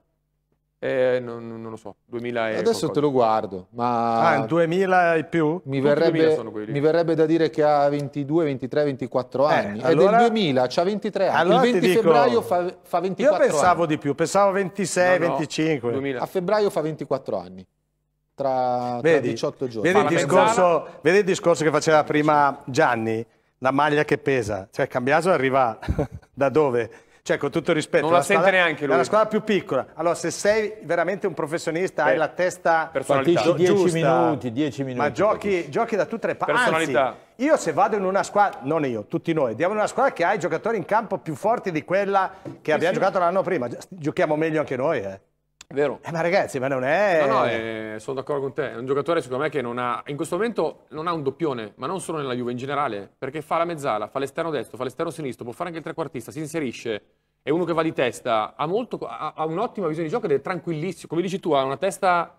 Eh, non, non, lo so, 2000 Adesso qualcosa. te lo guardo, ma... Ah, 2000 e più? Mi verrebbe, mi verrebbe, da dire che ha 22, 23, 24 anni. Eh, allora... È del 2000, ha 23 anni. Allora Il 20 dico... febbraio fa, fa 24 anni. Io pensavo anni. di più, pensavo 26, no, no, 25. 2000. A febbraio fa 24 anni. Tra, vedi, 18 giorni. Vedi il, discorso, vedi il, discorso, che faceva prima Gianni, la maglia che pesa. Cioè, Cambiaso arriva da dove? Cioè, con tutto rispetto, non la, la sente squadra, neanche lui. È una squadra più piccola. Allora, se sei veramente un professionista, Beh, hai la testa personalità. 10 minuti, 10 minuti. Ma giochi, giochi da tutte le parti. Personalità. Anzi, io se vado in una squadra, non io, tutti noi, diamo in una squadra che ha i giocatori in campo più forti di quella che sì, abbiamo sì. giocato l'anno prima, giochiamo meglio anche noi, eh. Vero. Eh, ma ragazzi, ma non è... No, no, eh, sono d'accordo con te. È un giocatore, secondo me, che non ha, in questo momento non ha un doppione, ma non solo nella Juve in generale, perché fa la mezzala, fa l'esterno destro, fa l'esterno sinistro, può fare anche il trequartista, si inserisce, è uno che va di testa, ha, molto, ha, ha un'ottima visione di gioco ed è tranquillissimo. Come dici tu, ha una testa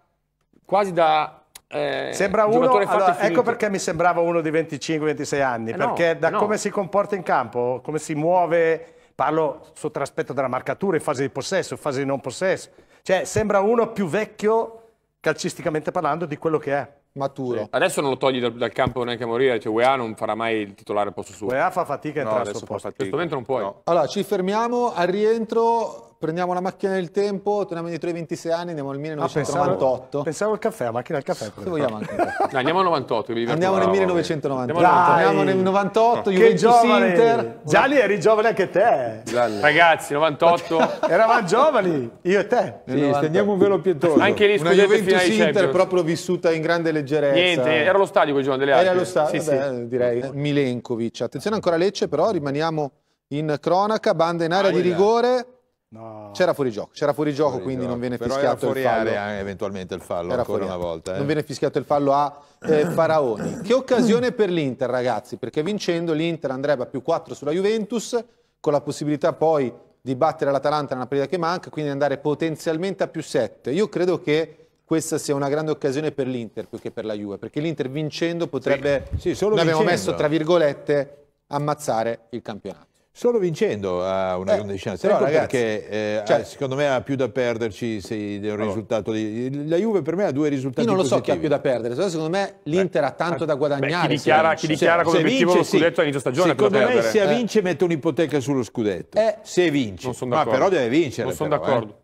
quasi da eh, Sembra uno, allora, ecco perché mi sembrava uno di 25-26 anni, eh perché no, da eh no. come si comporta in campo, come si muove, parlo sotto l'aspetto della marcatura, in fase di possesso, in fase di non possesso, cioè, sembra uno più vecchio calcisticamente parlando di quello che è. Maturo. Sì. Adesso non lo togli dal, dal campo neanche a morire, cioè UEA non farà mai il titolare al posto suo. UEA fa fatica a entrare no, al suo posto. In questo momento non puoi. No. Allora, ci fermiamo, al rientro prendiamo la macchina del tempo, torniamo indietro ai 26 anni, andiamo al 1998. Ah, pensavo, al caffè, la macchina del caffè. Se vogliamo anche. no, andiamo al 98. Andiamo nel 1998. Andiamo nel 98, che Juventus Inter. Gianni eri giovane anche te. Gianni. Ragazzi, 98. Eravamo giovani, io e te. Sì, stendiamo un velo pietoso. Anche lì, Una Juventus Inter proprio vissuta in grande leggerezza. Niente, era lo stadio quel giorno delle altre. Era lo stadio, sì, vabbè, sì. direi. Eh. Milenkovic. Attenzione ancora Lecce, però rimaniamo in cronaca, banda in area ah, di rigore No. C'era fuori gioco, c'era fuori gioco, fuori quindi gioco. non viene Però fischiato il fallo. Area, eh, eventualmente il fallo, era ancora una volta. Eh. Non viene fischiato il fallo a eh, Faraoni. che occasione per l'Inter, ragazzi, perché vincendo l'Inter andrebbe a più 4 sulla Juventus, con la possibilità poi di battere l'Atalanta nella partita che manca, quindi andare potenzialmente a più 7. Io credo che questa sia una grande occasione per l'Inter più che per la Juve, perché l'Inter vincendo potrebbe, sì, sì, noi vincendo. abbiamo messo tra virgolette, ammazzare il campionato. Solo vincendo ha una eh, grande chance, eh, no, ecco, ragazzi, perché eh, eh, cioè, ah, secondo me ha più da perderci se del oh. risultato di... La Juve per me ha due risultati Io non lo so chi ha più da perdere, secondo me l'Inter ha tanto ah, da guadagnare. Beh, chi dichiara, chi dichiara come obiettivo vince, lo scudetto sì. all'inizio stagione Secondo me perdere. se vince mette un'ipoteca sullo scudetto, se vince. Ma però deve vincere. Non sono d'accordo.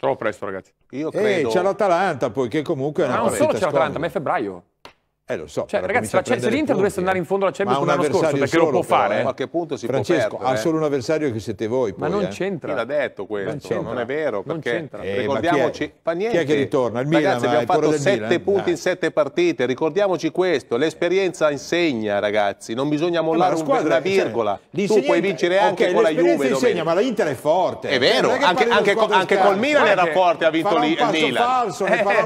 Troppo presto ragazzi. Io credo... E c'è l'Atalanta poi che comunque è una Ma non solo c'è l'Atalanta, ma è febbraio. Eh lo so. Cioè, ragazzi, se l'Inter dovesse andare in fondo alla Champions come l'anno scorso, perché solo, lo può fare. eh? A che punto si Francesco, può perdere? ha eh. solo un avversario che siete voi. Poi, ma non eh? c'entra. Chi l'ha detto questo? Non, non è vero. Non c'entra. Eh, eh ricordiamoci, chi è? chi è? che ritorna? Il Milan, ragazzi, abbiamo eh, fatto 7 punti Dai. in 7 partite. Ricordiamoci questo. L'esperienza insegna, ragazzi. Non bisogna mollare no, una virgola. Cioè, tu puoi vincere anche okay, con la Juve. insegna, ma l'Inter è forte. È vero. Anche col Milan era forte, ha vinto il Milan.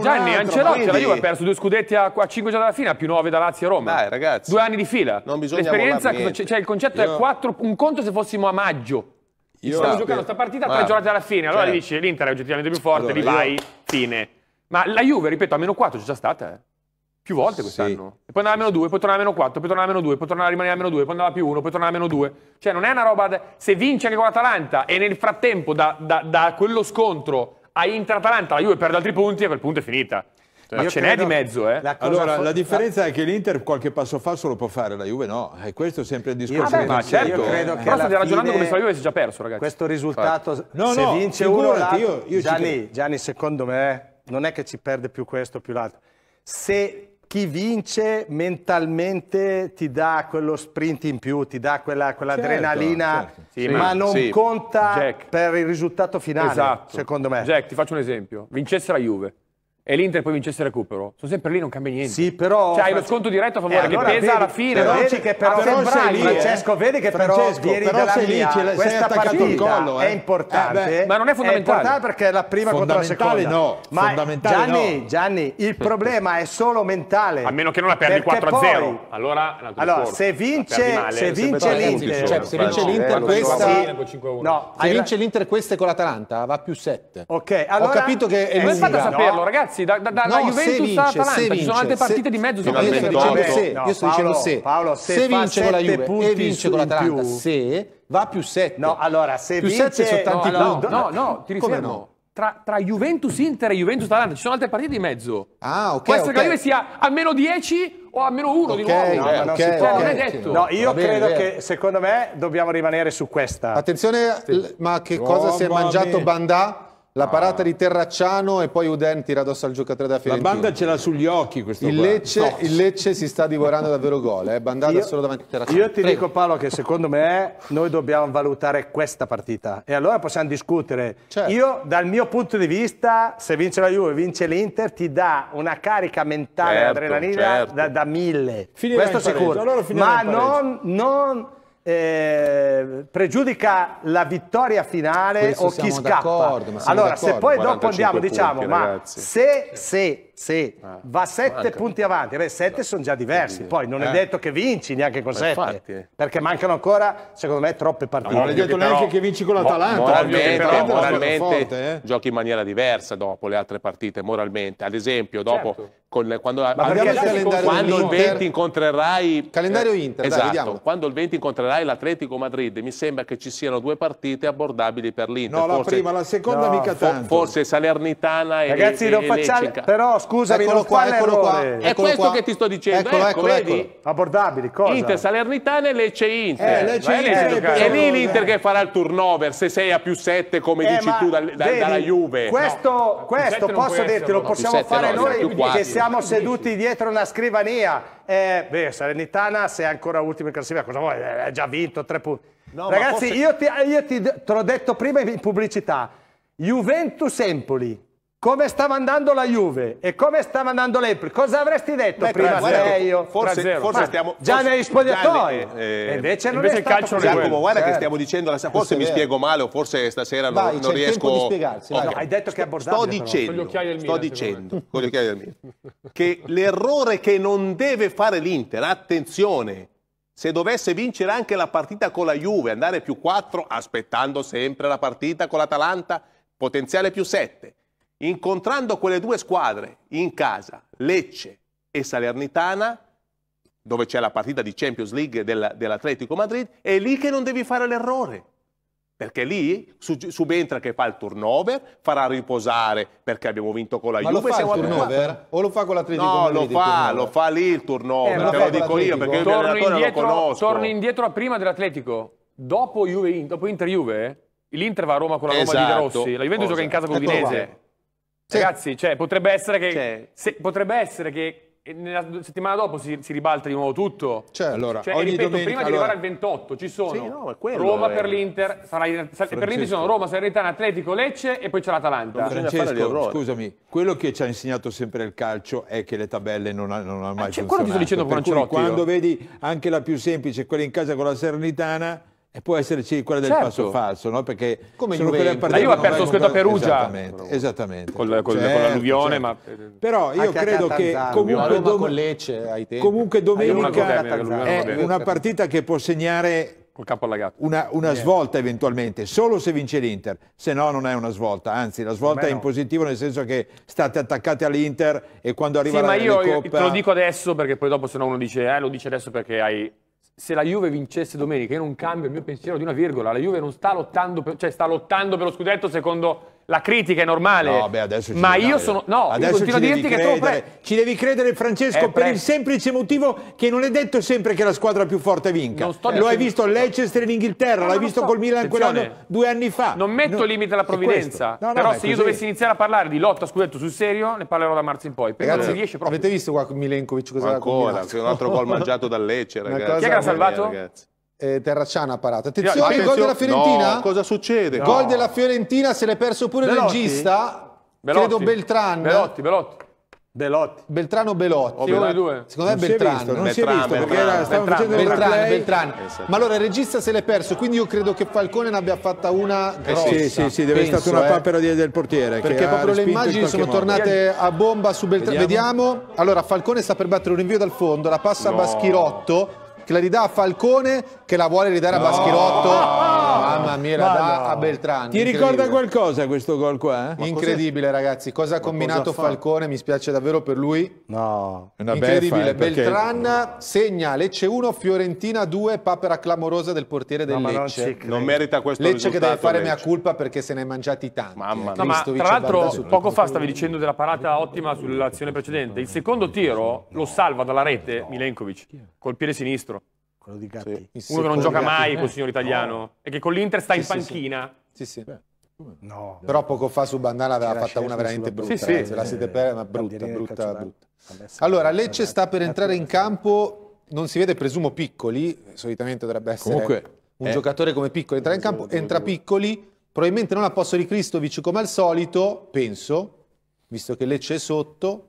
Gianni, Ancelotti, la Juve ha perso due scudetti a 5 giorni dalla fine Fiorentina, più 9 da Lazio e Roma. Dai, ragazzi. Due anni di fila. Non bisogna L'esperienza, cioè il concetto Io... è 4, un conto se fossimo a maggio. Io Stiamo no, giocando sta partita ma... tre giornate alla fine, allora cioè... dici l'Inter è oggettivamente più forte, allora, li vai, io... fine. Ma la Juve, ripeto, a meno 4 c'è già stata, eh. Più volte quest'anno. Sì. E poi andava a meno 2, poi tornava a meno 4, poi tornava a meno 2, poi tornava a rimanere a meno 2, poi andava a più 1, poi tornava a meno 2. Cioè non è una roba... Da... Se vince anche con l'Atalanta e nel frattempo da, da, da quello scontro a Inter-Atalanta la Juve perde altri punti, a quel punto è finita. Cioè, ma ce n'è di mezzo, eh? La allora, la differenza è che l'Inter qualche passo falso lo può fare, la Juve no. E questo è sempre il discorso. Vabbè, ma certo. Io credo che Però state ragionando come se la Juve si avesse già perso, ragazzi. Questo risultato, no, se no, vince uno io, io Gianni, Gianni, secondo me, non è che ci perde più questo più l'altro. Se chi vince mentalmente ti dà quello sprint in più, ti dà quella, quell'adrenalina, certo, certo. Sì, ma sì. non sì. conta Jack. per il risultato finale, esatto. secondo me. Jack, ti faccio un esempio. Vincesse la Juve e l'Inter poi vincesse il recupero, sono sempre lì, non cambia niente. Sì, però. Cioè, hai lo sconto diretto a favore eh, allora, pesa vedi, alla fine. Però, cioè, vedi che però, però sei lì, Francesco, eh? vedi che Francesco, però, però della sei lì, ce questa attaccato il collo. Eh? È importante. Eh, ma non è fondamentale. È importante perché è la prima contro la seconda. No, ma Gianni, no. Gianni, il problema è solo mentale. A meno che non la perdi 4-0. Allora, allora se vince, cioè, se vince l'Inter. se vince l'Inter questa. se vince l'Inter questa con l'Atalanta va più 7. Ok, allora. Ho capito che è Come fate a saperlo, ragazzi? ragazzi, da, da, da no, Juventus vince, Atalanta, vince, ci sono altre partite se, di mezzo. io sto dicendo se, no, io sto Paolo, dicendo se, Paolo, se, se vince con la Juve e vince con l'Atalanta, se va più 7. No, allora, se più vince, 7 sono tanti no, punti. No, no, no, ti rifermo. No? Tra, tra, Juventus Inter e Juventus Atalanta ci sono altre partite di mezzo. Ah, ok. Può essere okay. che la Juve sia a meno 10 o a meno uno okay, di nuovo. No, eh, no, okay, okay, non è detto. No, io credo che secondo me dobbiamo rimanere su questa. Attenzione, ma che cosa si è mangiato me. Bandà? La ah. parata di Terracciano e poi Uden tira addosso al giocatore da Fiorentina. La banda ce l'ha sugli occhi questo il Lecce, no. il Lecce, si sta divorando davvero gol, è eh? bandata solo davanti a Terracciano. Io ti Prego. dico Paolo che secondo me noi dobbiamo valutare questa partita e allora possiamo discutere. Certo. Io dal mio punto di vista se vince la Juve, vince l'Inter, ti dà una carica mentale, certo, adrenalina certo. Da, da, mille. Finirà questo sicuro. Allora Ma non, non eh, pregiudica la vittoria finale Questo o chi scappa. allora, se poi dopo andiamo, punti, diciamo, ragazzi. ma se, se sì, ah, va 7 punti avanti. Beh, 7 no, sono già diversi. Poi non eh. è detto che vinci neanche con 7. Perché mancano ancora, secondo me, troppe partite. No, non è detto neanche però, che vinci con l'Atalanta. Moralmente, però, moralmente forte, eh? giochi in maniera diversa dopo le altre partite, moralmente. Ad esempio, dopo... Certo. Con, quando, con, quando il 20 incontrerai eh, calendario Inter eh, esatto, dai, quando il 20 incontrerai l'Atletico Madrid mi sembra che ci siano due partite abbordabili per l'Inter no forse, la prima la seconda no, mica tanto forse Salernitana ragazzi, e ragazzi non facciamo però scusami, eccolo qua, eccolo qua, È questo qua. che ti sto dicendo. Eccolo, ecco, eccolo, vedi? Eccolo. Abbordabili, cosa? Inter, Salernitana e Lecce Inter. Eh, Lecce Inter. È lì l'Inter che farà il turnover, se sei a più 7 come eh, dici tu dal, da, vedi, dalla Juve. Questo, no, questo posso dirti, lo possiamo fare no, noi che siamo seduti dietro una scrivania. Eh, beh, Salernitana se è ancora ultima in classifica, cosa vuoi? Eh, ha già vinto tre punti. No, Ragazzi, forse... io, ti, io ti, te l'ho detto prima in pubblicità. Juventus Empoli, come stava andando la Juve e come stava andando l'Empoli, cosa avresti detto Beh, prima te io? Forse, forse stiamo già forse, negli spogliatoi. Eh, eh, invece non invece è il calcio Giacomo, guarda certo. che stiamo dicendo la, forse mi spiego male o forse stasera vai, non, non riesco a spiegarsi. Okay. No, hai detto che è abbordabile. Sto dicendo, però. con gli sto dicendo con gli occhiali del Milan che l'errore che non deve fare l'Inter, attenzione, se dovesse vincere anche la partita con la Juve, andare più 4 aspettando sempre la partita con l'Atalanta, potenziale più 7 incontrando quelle due squadre in casa, Lecce e Salernitana, dove c'è la partita di Champions League dell'Atletico Madrid, è lì che non devi fare l'errore. Perché lì subentra che fa il turnover, farà riposare perché abbiamo vinto con la ma Juve. Ma lo fa il turnover? A... O lo fa con l'Atletico no, Madrid? No, lo fa, lo fa lì il turnover, eh, te lo dico io perché io torno indietro, lo conosco. Torno indietro a prima dell'Atletico. Dopo, Inter-Juve, l'Inter va a Roma con la Roma esatto. di De esatto. Rossi. La Juventus Cosa? gioca in casa con l'Udinese. Sì. Ragazzi, cioè, potrebbe essere che, cioè. se, potrebbe essere che eh, nella settimana dopo si, si, ribalta di nuovo tutto. Cioè, allora, cioè, ripeto, domenica, prima allora... di arrivare al 28 ci sono sì, no, Roma è... per l'Inter, sarà, sarà, per l'Inter ci sono Roma, Salernitana, Atletico, Lecce e poi c'è l'Atalanta. Francesco, scusami, quello che ci ha insegnato sempre il calcio è che le tabelle non, ha, non hanno mai ah, cioè, funzionato. Quello ti sto dicendo con Quando vedi anche la più semplice, quella in casa con la Salernitana e può esserci quella del certo. passo falso, no? Perché come sono quelle partite. La Juve ha perso squadra a Perugia. Esattamente, esattamente. Con, con, certo, con l'alluvione, certo. ma... Però io Anche credo che comunque, dom... con Lecce, ai tempi. comunque ah, domenica è una partita che può segnare Col una, una yeah. svolta eventualmente, solo se vince l'Inter, se no non è una svolta, anzi la svolta Beh, è in no. positivo nel senso che state attaccate all'Inter e quando arriva sì, la, ma io, Coppa... io te lo dico adesso perché poi dopo se no uno dice, eh, lo dice adesso perché hai se la Juve vincesse domenica, io non cambio il mio pensiero di una virgola, la Juve non sta lottando per, cioè sta lottando per lo scudetto secondo la critica è normale. No, beh, adesso ci ma io sono. No, adesso io continuo a dirti che credere. Pre... Eh. Ci devi credere, Francesco, eh, per il semplice motivo che non è detto sempre che la squadra più forte vinca. Lo hai visto a Leicester in Inghilterra, no, l'hai visto sto. col Milan quell'anno due anni fa. Non metto no, limite alla provvidenza. No, però se io dovessi iniziare a parlare di lotta scudetto sul serio, ne parlerò da marzo in poi. Ragazzi, riesce proprio. Avete visto qua Milenkovic cosa ha combinato? Ancora, un altro gol mangiato dal Lecce, ragazzi. Chi è che l'ha salvato? Ragazzi eh, Terracciana parato. Attenzione, Attenzione, gol della Fiorentina. No, cosa succede? No. Gol della Fiorentina, se l'è perso pure Belotti? il regista. Belotti. Credo Beltran. Belotti, Belotti. Belotti. Beltrano Belotti. Oh, Belotti. Due. Secondo me non è Beltran. non si è visto Beltran, perché era, stavano Beltran, facendo Beltran, Beltran, Beltran. Eh, Ma allora il regista se l'è perso, quindi io credo che Falcone ne abbia fatta una grossa. Eh sì, sì, sì, deve essere stata una eh. papera del portiere. Perché proprio le immagini sono modo. tornate a bomba su Beltrano. Vediamo. Vediamo. Allora Falcone sta per battere un rinvio dal fondo, la passa no. a Baschirotto che la ridà a Falcone che la vuole ridare a Baschirotto. Oh! Ah, ah, ah. Mamma mia, la dà a Beltrán. Ti ricorda qualcosa questo gol qua? Eh? Incredibile, ragazzi. Cosa ha combinato cosa Falcone? Mi spiace davvero per lui. No, è una incredibile. Beffa, eh, Beltran segna Lecce 1, Fiorentina 2, papera clamorosa del portiere del no, Lecce. Non, non, merita questo Lecce che deve fare Lecce. mia colpa perché se ne è mangiati tanti. Mamma eh. mia. No, ma tra l'altro, poco fa stavi dicendo della parata ottima sull'azione precedente. Il secondo tiro lo salva dalla rete Milenkovic, col piede sinistro quello di Gatti. Sì. Uno che non gioca mai eh. col signor italiano no. e che con l'Inter sta sì, in panchina. Sì, sì. Beh, no. Però poco fa su Bandana aveva fatta una veramente brutta. Sì, sì. Eh, la siete per, ma brutta, brutta, brutta. Allora, Lecce sta per entrare in campo, non si vede, presumo, Piccoli, solitamente dovrebbe essere Comunque, un eh. giocatore come Piccoli, entra in campo, entra Piccoli, probabilmente non a posto di Cristovic come al solito, penso, visto che Lecce è sotto,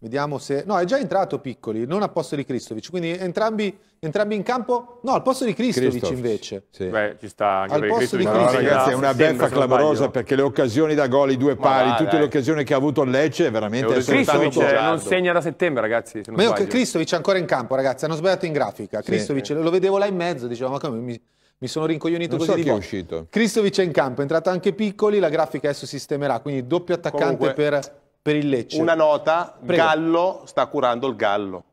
Vediamo se... No, è già entrato Piccoli, non al posto di Kristovic. quindi entrambi, entrambi in campo... No, al posto di Kristovic invece. Sì. Beh, ci sta anche al posto Di Kristovic. No, ragazzi, è una beffa clamorosa perché le occasioni da gol, i due pari, tutte le occasioni che ha avuto il Lecce, veramente... Kristovic non segna da settembre, ragazzi, se Ma io, sbaglio. Cristovic è ancora in campo, ragazzi, hanno sbagliato in grafica. Sì. lo vedevo là in mezzo, dicevo, ma come... Mi mi sono rincoglionito non così so di chi è uscito. Cristovic è in campo, è entrato anche Piccoli, la grafica adesso sistemerà, quindi doppio attaccante Comunque, per per il Lecce. Una nota, Prego. Gallo sta curando il Gallo.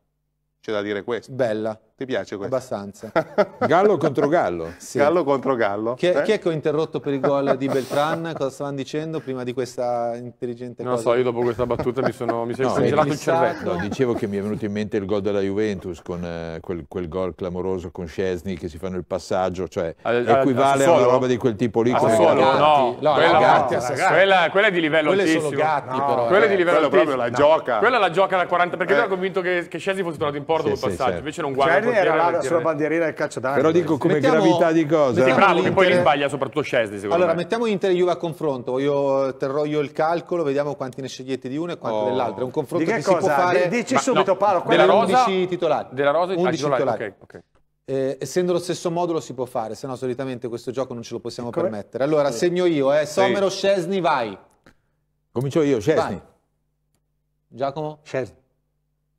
C'è da dire questo. Bella. Ti piace questo? Abbastanza. Gallo contro Gallo. Sì. Gallo contro Gallo. Chi, eh? chi, è che ho interrotto per il gol di Beltran? Cosa stavano dicendo prima di questa intelligente non cosa? Non so, io dopo questa battuta mi sono mi sono no, congelato il cervello. No, dicevo che mi è venuto in mente il gol della Juventus con eh, quel, quel gol clamoroso con Scesni che si fanno il passaggio, cioè a, equivale a, a, una roba di quel tipo lì. A con Sassuolo, no, no, no, quella, gatti, no quella, quella, è di livello Quelle altissimo. Sono gatti, però, Quella è di eh. livello altissimo. Proprio la gioca. Quella la gioca da 40, perché eh. io ero convinto che, che Scesni fosse tornato in porto sì, col passaggio, certo. invece non guarda era là la sua bandierina del calcio d'angolo. Però dico come mettiamo, gravità di cosa. Sì, bravo, che poi rimbaglia soprattutto Scesni, secondo allora, me. mettiamo Inter e Juve a confronto. Io terrò io il calcolo, vediamo quanti ne scegliete di uno e quanti oh. dell'altro. È un confronto di che, che cosa? si può fare. Dici subito, no, Paolo, quella della rosa, 11 titolari. Della Rosa ah, 11 titolari. titolari. Okay, okay. Eh, essendo lo stesso modulo si può fare, se no solitamente questo gioco non ce lo possiamo Come? permettere. Allora, segno io, eh. Somero, sì. Scesni, vai. Comincio io, Scesni. Giacomo? Scesni.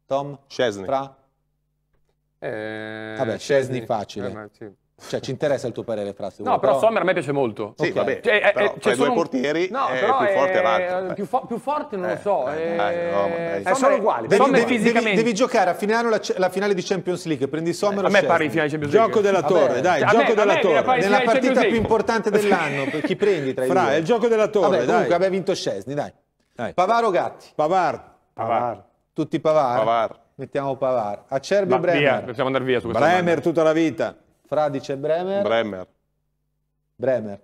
Tom? Scesni. Fra? Eh, Vabbè, Scesni eh, facile. Eh, sì. Cioè, ci interessa il tuo parere, Frassi? No, però, però Sommer a me piace molto. Sì, okay. vabbè, cioè, eh, però, eh, cioè, due un... portieri no, è più forte Radcliffe. Più, fo- più, forte non eh, lo so. Eh, eh, no, eh, sono uguali. Devi, Sommer devi, fisicamente. Devi, devi giocare a finale la, la, finale di Champions League, prendi Sommer eh, A me pare in finale di Champions League. Gioco della torre, vabbè. dai, cioè, gioco me, della torre. Nella partita più importante dell'anno, chi prendi tra i due? Fra, è il gioco della torre, vabbè, Comunque abbiamo vinto Scesni, dai. Pavaro Gatti. Pavar. Pavar. Tutti Pavar. Pavar mettiamo Pavar. Acerbi Va, Bremer. Via, possiamo andare via su Bremer domanda. tutta la vita. Fradice Bremer. Bremer. Bremer.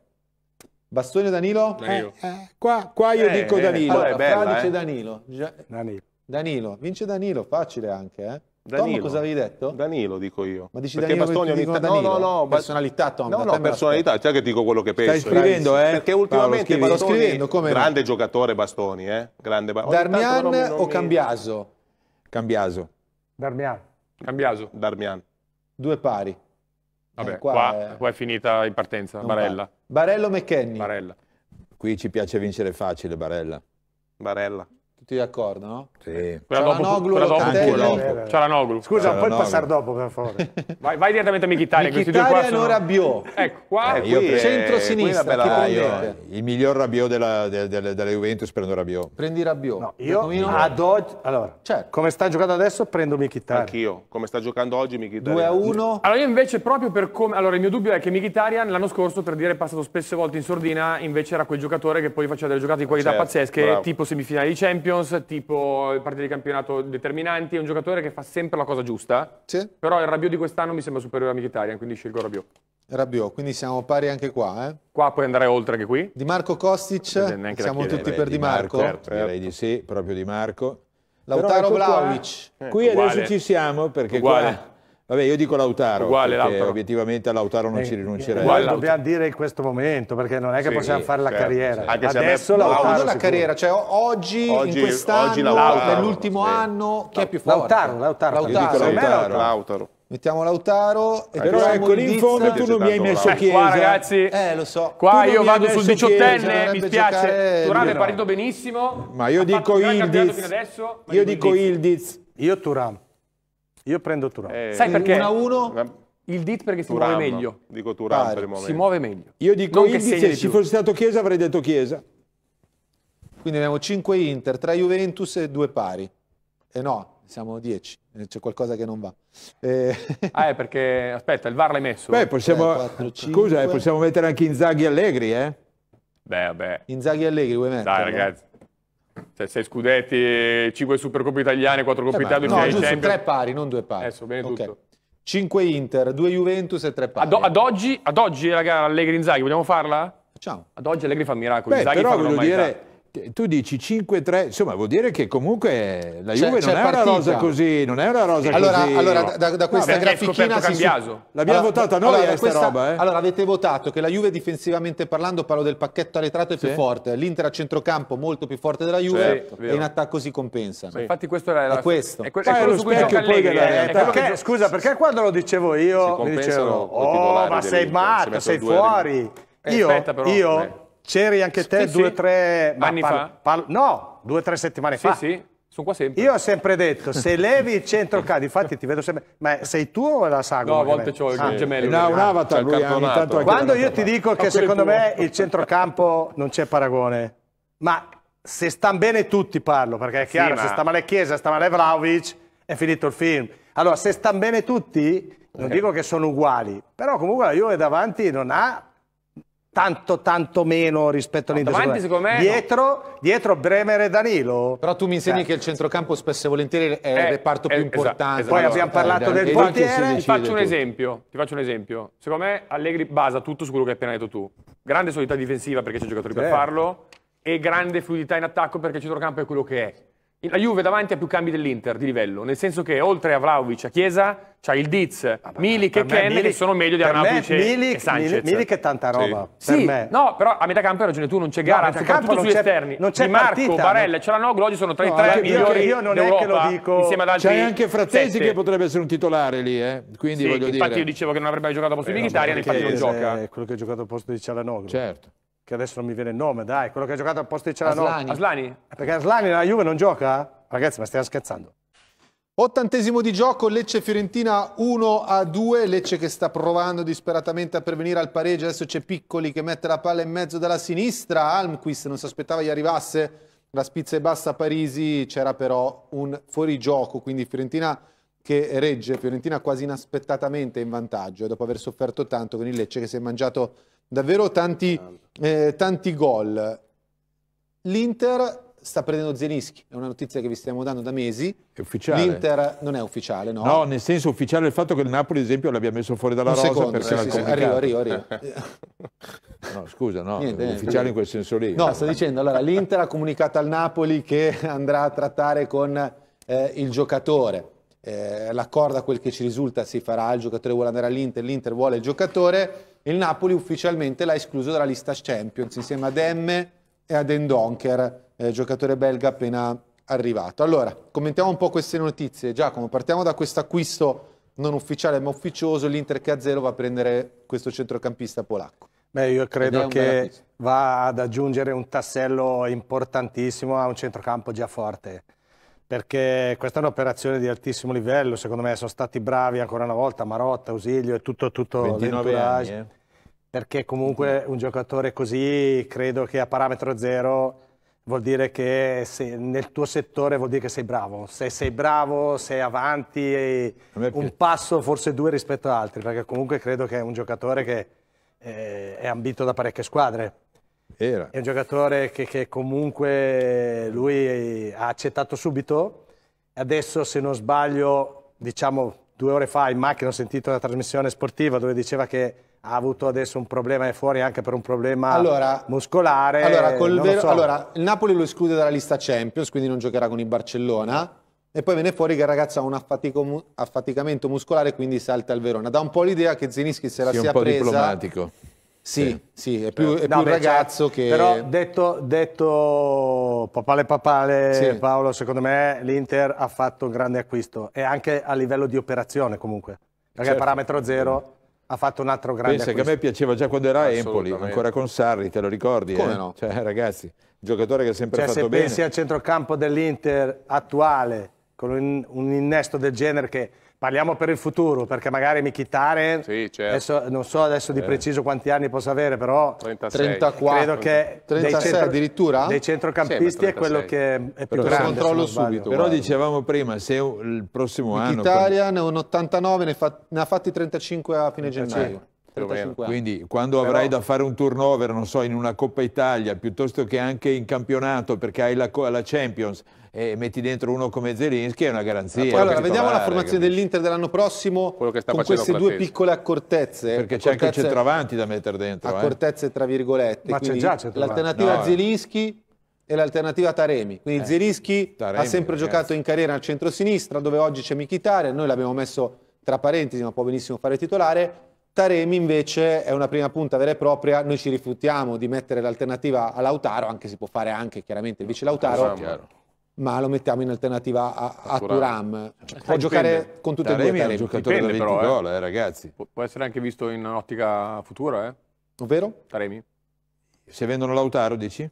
Bastone Danilo? Danilo. Eh, eh, qua, qua, io eh, dico eh, Danilo. bella, Fradice eh. Danilo. Danilo. Danilo. Vince Danilo, facile anche, eh. Danilo. Tom, cosa avevi detto? Danilo, dico io. Ma dici perché Danilo, Bastoni ogni tanto... No, no, no. Personalità, Tom. No, no, personalità. Cioè che dico quello che penso. Stai eh. scrivendo, eh? Perché ultimamente Paolo, scrivi, Bastoni... Sto scrivendo, come Grande no? giocatore Bastoni, eh? Grande... Darmian o mi... Cambiaso? Cambiaso. Darmian. Cambiaso. Darmian. Due pari. Vabbè, eh, qua, qua, è... qua, è... finita in partenza, non Barella. Va. Barello McKenny. Barella. Qui ci piace vincere facile, Barella. Barella. Tutti d'accordo, no? Sì. Eh, quella dopo, Cialanoglu, quella dopo, quella dopo. Eh, eh. Cialanoglu. Scusa, puoi passare dopo, per favore. vai, vai direttamente a Michitaria. Michitaria sono... Rabiot. Ecco, qua eh, qui, centro-sinistra, bella, io, eh, Il miglior Rabiot della, della, della, della Juventus prendo Rabiot. Prendi Rabiot. No, io no. ad oggi, allora, certo. come sta giocando adesso prendo Michitaria. Anch'io, come sta giocando oggi Michitaria. 2 a 1. Allora io invece proprio per come... Allora il mio dubbio è che Michitaria l'anno scorso, per dire, è passato spesse volte in sordina, invece era quel giocatore che poi faceva delle giocate di qualità certo, pazzesche, bravo. tipo semifinali di Champions Champions, tipo parte di campionato determinanti, è un giocatore che fa sempre la cosa giusta. Sì. Però il Rabiot di quest'anno mi sembra superiore a Mkhitaryan, quindi scelgo Rabiot. Rabiot, quindi siamo pari anche qua, eh? Qua puoi andare oltre che qui. Di Marco Kostic, siamo tutti per Di Marco. Certo, certo. Direi di sì, proprio Di Marco. Lautaro ecco Vlaovic. Qua, eh, qui adesso ci siamo perché uguale. qua Vabbè, io dico Lautaro, uguale, Lautaro. obiettivamente a Lautaro non eh, ci eh, rinuncerei. Eh, uguale, dobbiamo dire in questo momento, perché non è che sì, possiamo fare la certo, carriera. Sì. Adesso me... Lautaro, Lautaro la carriera, cioè oggi, oggi in quest'anno, nell'ultimo sì. anno, chi è più forte? Lautaro, Lautaro. Lautaro. Io dico Lautaro. Lautaro. Mettiamo Lautaro. E Però ecco, lì in fondo tu non mi hai messo eh, Chiesa. Qua ragazzi, eh, lo so. qua io vado sul diciottenne, mi spiace. Durante è partito benissimo. Ma io dico Ildiz. Io dico Ildiz. Io Turam. Io prendo Turan. Eh, Sai perché? 1 a 1? Il dit perché si Turam, muove meglio. Dico Turan Pare. per il momento. Si muove meglio. Io dico non Indy, se ci fosse stato Chiesa avrei detto Chiesa. Quindi abbiamo 5 Inter, 3 Juventus e 2 pari. E no, siamo 10, eh, c'è qualcosa che non va. Eh. Ah, è perché, aspetta, il VAR l'hai messo. Beh, possiamo, 3, 4, scusa, eh, possiamo mettere anche Inzaghi Allegri, eh? Beh, vabbè. Inzaghi Allegri vuoi mettere? Dai, ragazzi. Cioè, sei scudetti, 5 Supercoppe italiane, 4 Coppe eh, Italia, no, giusto, Champions. 3 pari, non 2 pari. Adesso, bene okay. tutto. 5 Inter, 2 Juventus e 3 pari. Ad, ad, oggi, ad oggi, raga, Allegri Inzaghi, vogliamo farla? Facciamo. Ad oggi Allegri fa miracoli. Beh, Inzaghi però voglio dire... Marità tu dici 5-3, insomma vuol dire che comunque la Juve cioè, non, è una rosa così, non è una rosa allora, così. Allora da, da, questa no, grafichina... Si... L'abbiamo allora, votata noi allora, eh, questa, roba. Eh? Allora avete votato che la Juve difensivamente parlando, parlo del pacchetto arretrato, è sì. più forte, l'Inter a centrocampo molto più forte della Juve sì, e in attacco si compensa. Sì. Infatti questo era la... è questo. È, que- è quello su cui gioca Allegri. Eh, perché, scusa, perché quando lo dicevo io, dicevo, oh ma sei matto, sei fuori. Eh, io, io eh. C'eri anche te sì, due o sì. tre anni fa? no, due o tre settimane sì, fa. Sì, sì. Sono qua sempre. Io ho sempre detto, se levi il centrocampo, infatti ti vedo sempre, ma sei tu o la sagoma? No, a volte ho il ah, gemello. No, un ah, avatar, lui tanto Quando io ti dico ah, che secondo me il centrocampo non c'è paragone, ma se stanno bene tutti parlo, perché è chiaro, sì, ma... se sta male Chiesa, sta male Vlaovic, è finito il film. Allora, se stanno bene tutti, non okay. Eh. dico che sono uguali, però comunque la Juve davanti non ha tanto tanto meno rispetto all'Inter. secondo me dietro, dietro Bremer e Danilo. Però tu mi insegni eh. che il centrocampo spesso e volentieri è eh, il reparto più eh, esatto, importante. Esatto, Poi abbiamo parlato del portiere. Ti faccio un esempio, ti faccio un esempio. Secondo me Allegri basa tutto su quello che hai appena detto tu. Grande solidità difensiva perché c'è giocatori per farlo e grande fluidità in attacco perché il centrocampo è quello che è. La Juve davanti ha più cambi dell'Inter di livello, nel senso che oltre a Vlaovic, a Chiesa, c'ha il Diz, ah, Milik e Ken Milik, che sono meglio di Arnautovic me, e, e Sanchez. Milik è tanta roba, sì. sì no, però a metà campo hai ragione tu, non c'è gara, no, soprattutto sugli esterni. Non c'è di Marco, partita, Barella, ce l'hanno, oggi sono tra i no, tre migliori io non è che lo dico. insieme ad altri C'è anche Frattesi sette. che potrebbe essere un titolare lì, eh. quindi sì, voglio infatti dire. Infatti io dicevo che non avrebbe mai giocato a posto eh, di Mkhitaryan, infatti non gioca. È quello che ha giocato a posto di Cialanoglu. Certo che adesso non mi viene il nome, dai, quello che ha giocato al posto di Cialanova. Aslani. Aslani. Eh, perché Aslani nella Juve non gioca? Ragazzi, ma stiamo scherzando. Ottantesimo di gioco, Lecce-Fiorentina 1-2, Lecce che sta provando disperatamente a pervenire al pareggio, adesso c'è Piccoli che mette la palla in mezzo dalla sinistra, Almquist non si aspettava gli arrivasse, la spizza è bassa a Parisi, c'era però un fuorigioco, quindi Fiorentina che regge, Fiorentina quasi inaspettatamente in vantaggio, dopo aver sofferto tanto con il Lecce che si è mangiato davvero tanti, eh, tanti gol. L'Inter sta prendendo Zenischi, è una notizia che vi stiamo dando da mesi. È ufficiale. L'Inter non è ufficiale, no? No, nel senso ufficiale il fatto che il Napoli, ad esempio, l'abbia messo fuori dalla Un rosa secondo, perché sì, era sì, arrivo, arrivo, arrivo. No, scusa, no, Niente, ufficiale in quel senso lì. No, sto dicendo, allora, l'Inter ha comunicato al Napoli che andrà a trattare con eh, il giocatore. Eh, l'accordo a quel che ci risulta si farà, il giocatore vuole andare all'Inter, l'Inter vuole il giocatore il Napoli ufficialmente l'ha escluso dalla lista Champions insieme ad Emme e ad Endonker, eh, giocatore belga appena arrivato. Allora, commentiamo un po' queste notizie. Giacomo, partiamo da questo acquisto non ufficiale ma ufficioso, l'Inter che a zero va a prendere questo centrocampista polacco. Beh, io credo che va ad aggiungere un tassello importantissimo a un centrocampo già forte perché questa è un'operazione di altissimo livello, secondo me sono stati bravi ancora una volta Marotta, Ausilio e tutto, tutto l'entourage, eh. perché comunque un giocatore così credo che a parametro zero vuol dire che nel tuo settore vuol dire che sei bravo, se sei bravo sei avanti un passo forse due rispetto ad altri, perché comunque credo che è un giocatore che eh, è ambito da parecchie squadre. Era. È un giocatore che, che comunque lui ha accettato subito. Adesso, se non sbaglio, diciamo due ore fa in macchina ho sentito la trasmissione sportiva dove diceva che ha avuto adesso un problema, è fuori anche per un problema allora, muscolare. Allora, vero, so. allora, il Napoli lo esclude dalla lista Champions, quindi non giocherà con il Barcellona. E poi viene fuori che il ragazzo ha un affaticamento muscolare, quindi salta al Verona. Da un po' l'idea che Zinischi se la sì, sia un po presa. Diplomatico sì, sì, sì, è più, eh, è più beh, cioè, ragazzo cioè, che... Però detto, detto papale papale, sì. Paolo, secondo me l'Inter ha fatto un grande acquisto e anche a livello di operazione comunque, perché certo. parametro zero ha fatto un altro grande Pensa acquisto. che a me piaceva già quando era a Empoli, ancora con Sarri, te lo ricordi? Come eh? no? Cioè ragazzi, giocatore che ha sempre cioè, fatto se bene. se pensi al centrocampo dell'Inter attuale, con un, un innesto del genere che Parliamo per il futuro, perché magari Michitare, sì, certo. adesso, non so adesso di eh. preciso quanti anni possa avere, però 36. 34, credo che 36 dei centro, addirittura? Dei centrocampisti sì, è quello che è più però grande. controllo subito. Però guarda. dicevamo prima, se il prossimo Mkhitaryan anno... Mkhitaryan un 89, ne, fa, ne ha fatti 35 a fine 35. gennaio. 35 anni. Quindi quando Però... avrai da fare un turnover, non so, in una Coppa Italia, piuttosto che anche in campionato, perché hai la, la Champions e metti dentro uno come Zelinski, è una garanzia. allora, vediamo la formazione dell'Inter dell'anno prossimo con queste Platesi. due piccole accortezze. Perché c'è anche il centravanti da mettere dentro. Eh. Accortezze tra virgolette. Ma c'è già L'alternativa no, eh. Zelinski e l'alternativa Taremi. Quindi eh, Zelinski ha sempre ragazzi. giocato in carriera al centro-sinistra, dove oggi c'è Michitare, noi l'abbiamo messo tra parentesi, ma può benissimo fare titolare Taremi invece è una prima punta vera e propria, noi ci rifiutiamo di mettere l'alternativa a Lautaro, anche si può fare anche chiaramente il vice Lautaro, ma lo mettiamo in alternativa a, a, Turam. Può Dipende. giocare con tutte Taremi e due Taremi. È un giocatore Dipende, da 20 però, eh. gol, eh. ragazzi. può essere anche visto in ottica futura, eh? Ovvero? Taremi. Se vendono Lautaro, dici?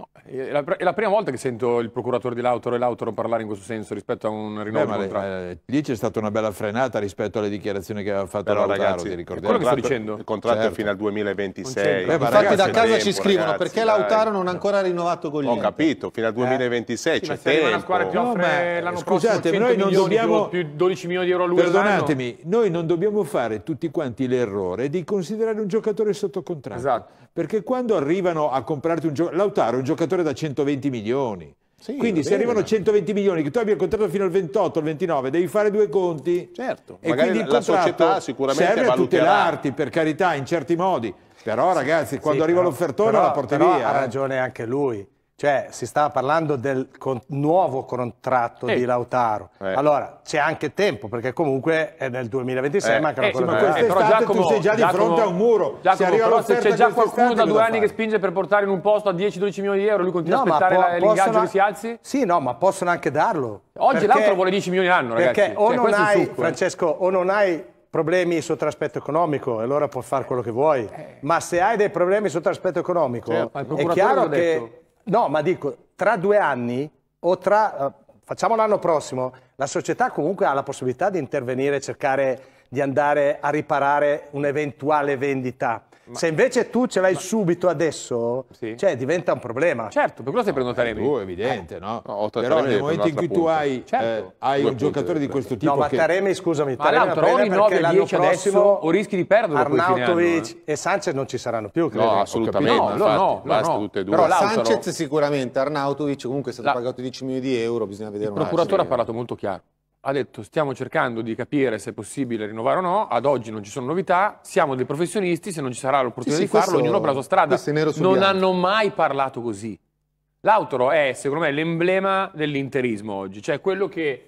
No, è, la, è, la, prima volta che sento il procuratore di Lautaro e Lautaro parlare in questo senso rispetto a un rinnovo Beh, le, eh, lì c'è stata una bella frenata rispetto alle dichiarazioni che aveva fatto Però, Lautaro, ragazzi, ti ricordiamo. Quello che sto dicendo. Il contratto certo. è fino al 2026. Beh, infatti ragazzi, da casa tempo, ci scrivono ragazzi, perché Lautaro non ha ancora rinnovato con Ho capito, fino al 2026 eh? c'è sì, tempo. scusate, noi non dobbiamo più, 12 milioni di euro all'anno. Perdonatemi, noi non dobbiamo fare tutti quanti l'errore di considerare un giocatore sotto contratto. Esatto. Perché quando arrivano a comprarti un giocatore Lautaro è un giocatore da 120 milioni. Sì, Quindi se arrivano 120 milioni, che tu abbia il contratto fino al 28, al 29, devi fare due conti. Certo, e magari quindi la società sicuramente serve a tutelarti, per carità, in certi modi. Però ragazzi, sì, quando sì, arriva l'offertone la porti però via. ha eh. ragione anche lui. Cioè, si stava parlando del con- nuovo contratto eh. di Lautaro. Eh. Allora, c'è anche tempo, perché comunque è nel 2026, eh. mancano eh, ancora sì, ma quest'estate eh, Giacomo, tu sei già Giacomo, di fronte a un muro. Giacomo, se però se c'è già qualcuno da due anni che spinge per portare in un posto a 10-12 milioni di euro, lui continua no, a aspettare l'ingaggio che si alzi? Sì, no, ma possono anche darlo. Oggi perché... l'altro vuole 10 milioni l'anno, ragazzi. Perché o cioè, non hai, eh. Francesco, o non hai problemi sotto aspetto economico, allora puoi fare quello che vuoi. Eh. Ma se hai dei problemi sotto aspetto economico, certo. è chiaro che No, ma dico, tra due anni o tra... Eh, facciamo l'anno prossimo, la società comunque ha la possibilità di intervenire e cercare di andare a riparare un'eventuale vendita ma... Se invece tu ce l'hai ma... subito adesso, sì. cioè, diventa un problema. Certo, per quello stai prendendo Taremi. Tu, eh, evidente, no? no eh, Però nel momento in cui punta. tu hai, eh, certo. eh, hai un giocatore di questo tipo No, ma Taremi, scusami, ma Taremi trovi 9 10 adesso o rischi di perderlo Arnautovic e Sanchez non ci saranno più, credo. No, assolutamente. No, no, no, basta tutte e due. Però Sanchez sicuramente, Arnautovic comunque è stato pagato 10 milioni di euro, bisogna vedere Il procuratore ha parlato molto chiaro ha detto stiamo cercando di capire se è possibile rinnovare o no, ad oggi non ci sono novità, siamo dei professionisti, se non ci sarà l'opportunità sì, sì, di farlo, questo, ognuno ha la sua strada. Non bianco. hanno mai parlato così. Lautaro è, secondo me, l'emblema dell'interismo oggi, cioè quello che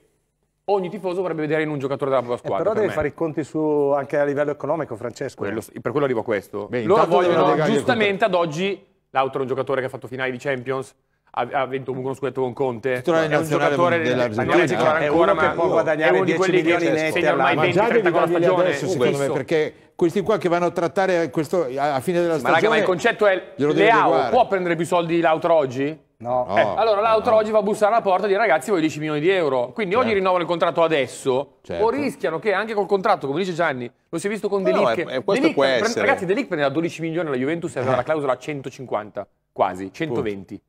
ogni tifoso vorrebbe vedere in un giocatore della propria eh, squadra. Eh, però per deve me. fare i conti su, anche a livello economico, Francesco. Quello, per quello arrivo a questo. Beh, Loro vogliono, giustamente ad oggi, Lautaro è un giocatore che ha fatto finali di Champions, ha vinto uno scudetto con Conte titolare è un giocatore dell'Argentina della titolare ancora ma può guadagnare 10 milioni netti ma 20, già devi dargli adesso secondo me perché questi qua che vanno a trattare eh, questo, a fine della stagione ma raga ma il concetto è Leao può prendere più soldi di Lautro oggi? No. Eh, no. allora l'altro no. oggi va a bussare alla porta e dire ragazzi voglio 10 milioni di euro. Quindi certo. o gli rinnovano il contratto adesso certo. o rischiano che anche col contratto, come dice Gianni, lo si è visto con Delic. No, è, è, Delic prende, ragazzi Delic prendeva 12 milioni la Juventus e aveva la eh. clausola 150, quasi, 120. Punto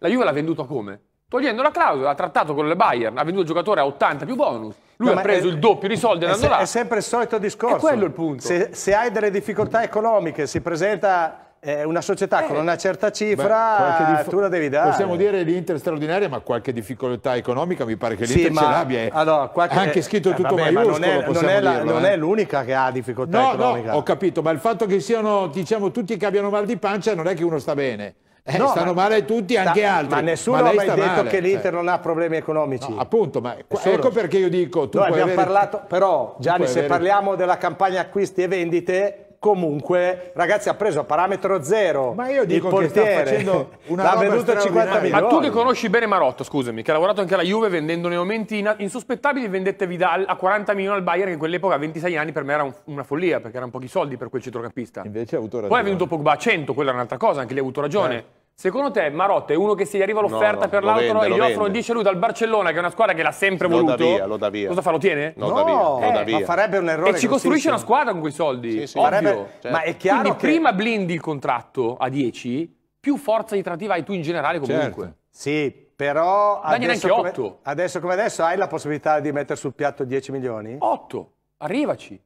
la Juve l'ha venduto come? Togliendo la clausola, ha trattato con le Bayern, ha venduto il giocatore a 80 più bonus. Lui no, ha preso è, il doppio di soldi andando là. È sempre il solito discorso. È quello il punto. Se, se hai delle difficoltà economiche, si presenta eh, una società eh, con una certa cifra beh, tu la devi dare. Possiamo dire l'Inter straordinaria, ma qualche difficoltà economica mi pare che l'Inter sì, ma, ce l'abbia. Eh. Allora, qualche, anche eh, scritto eh, tutto vabbè, ma non è, non, è la, dirlo, non è, eh. l'unica che ha difficoltà no, economica. No, ho capito, ma il fatto che siano, diciamo, tutti che abbiano mal di pancia non è che uno sta bene. Eh, no, stanno ma, male tutti, anche sta, altri. Ma nessuno ha mai detto male. che l'Inter eh. non ha problemi economici. No, appunto, ma nessuno. ecco perché io dico... Tu Noi abbiamo avere... parlato, però Gianni, se avere... parliamo della campagna acquisti e vendite, comunque ragazzi ha preso a parametro zero ma io dico il portiere che sta una l'ha venduto 50 milioni ma tu che conosci bene Marotto scusami che ha lavorato anche alla Juve vendendo nei momenti insospettabili vendette Vidal a 40 milioni al Bayern in quell'epoca a 26 anni per me era un, una follia perché erano pochi soldi per quel centrocampista invece ha avuto ragione poi ha venduto Pogba a 100 quella è un'altra cosa anche lì ha avuto ragione eh. Secondo te Marotta è uno che se gli arriva l'offerta no, no, per l'altro e gli offrono, dice lui dal Barcellona, che è una squadra che l'ha sempre lo voluto. Via, lo da via. Cosa fa? Lo tiene? No, da via, eh, lo via. Ma farebbe un errore. E ci costruisce una squadra con quei soldi. Sì, sì. Farebbe, cioè. Ma è chiaro. Quindi che... prima blindi il contratto a 10, più forza di trattiva hai tu in generale comunque. Certo. Sì, però. Dagli adesso 8. Come, adesso come adesso hai la possibilità di mettere sul piatto 10 milioni? 8, arrivaci.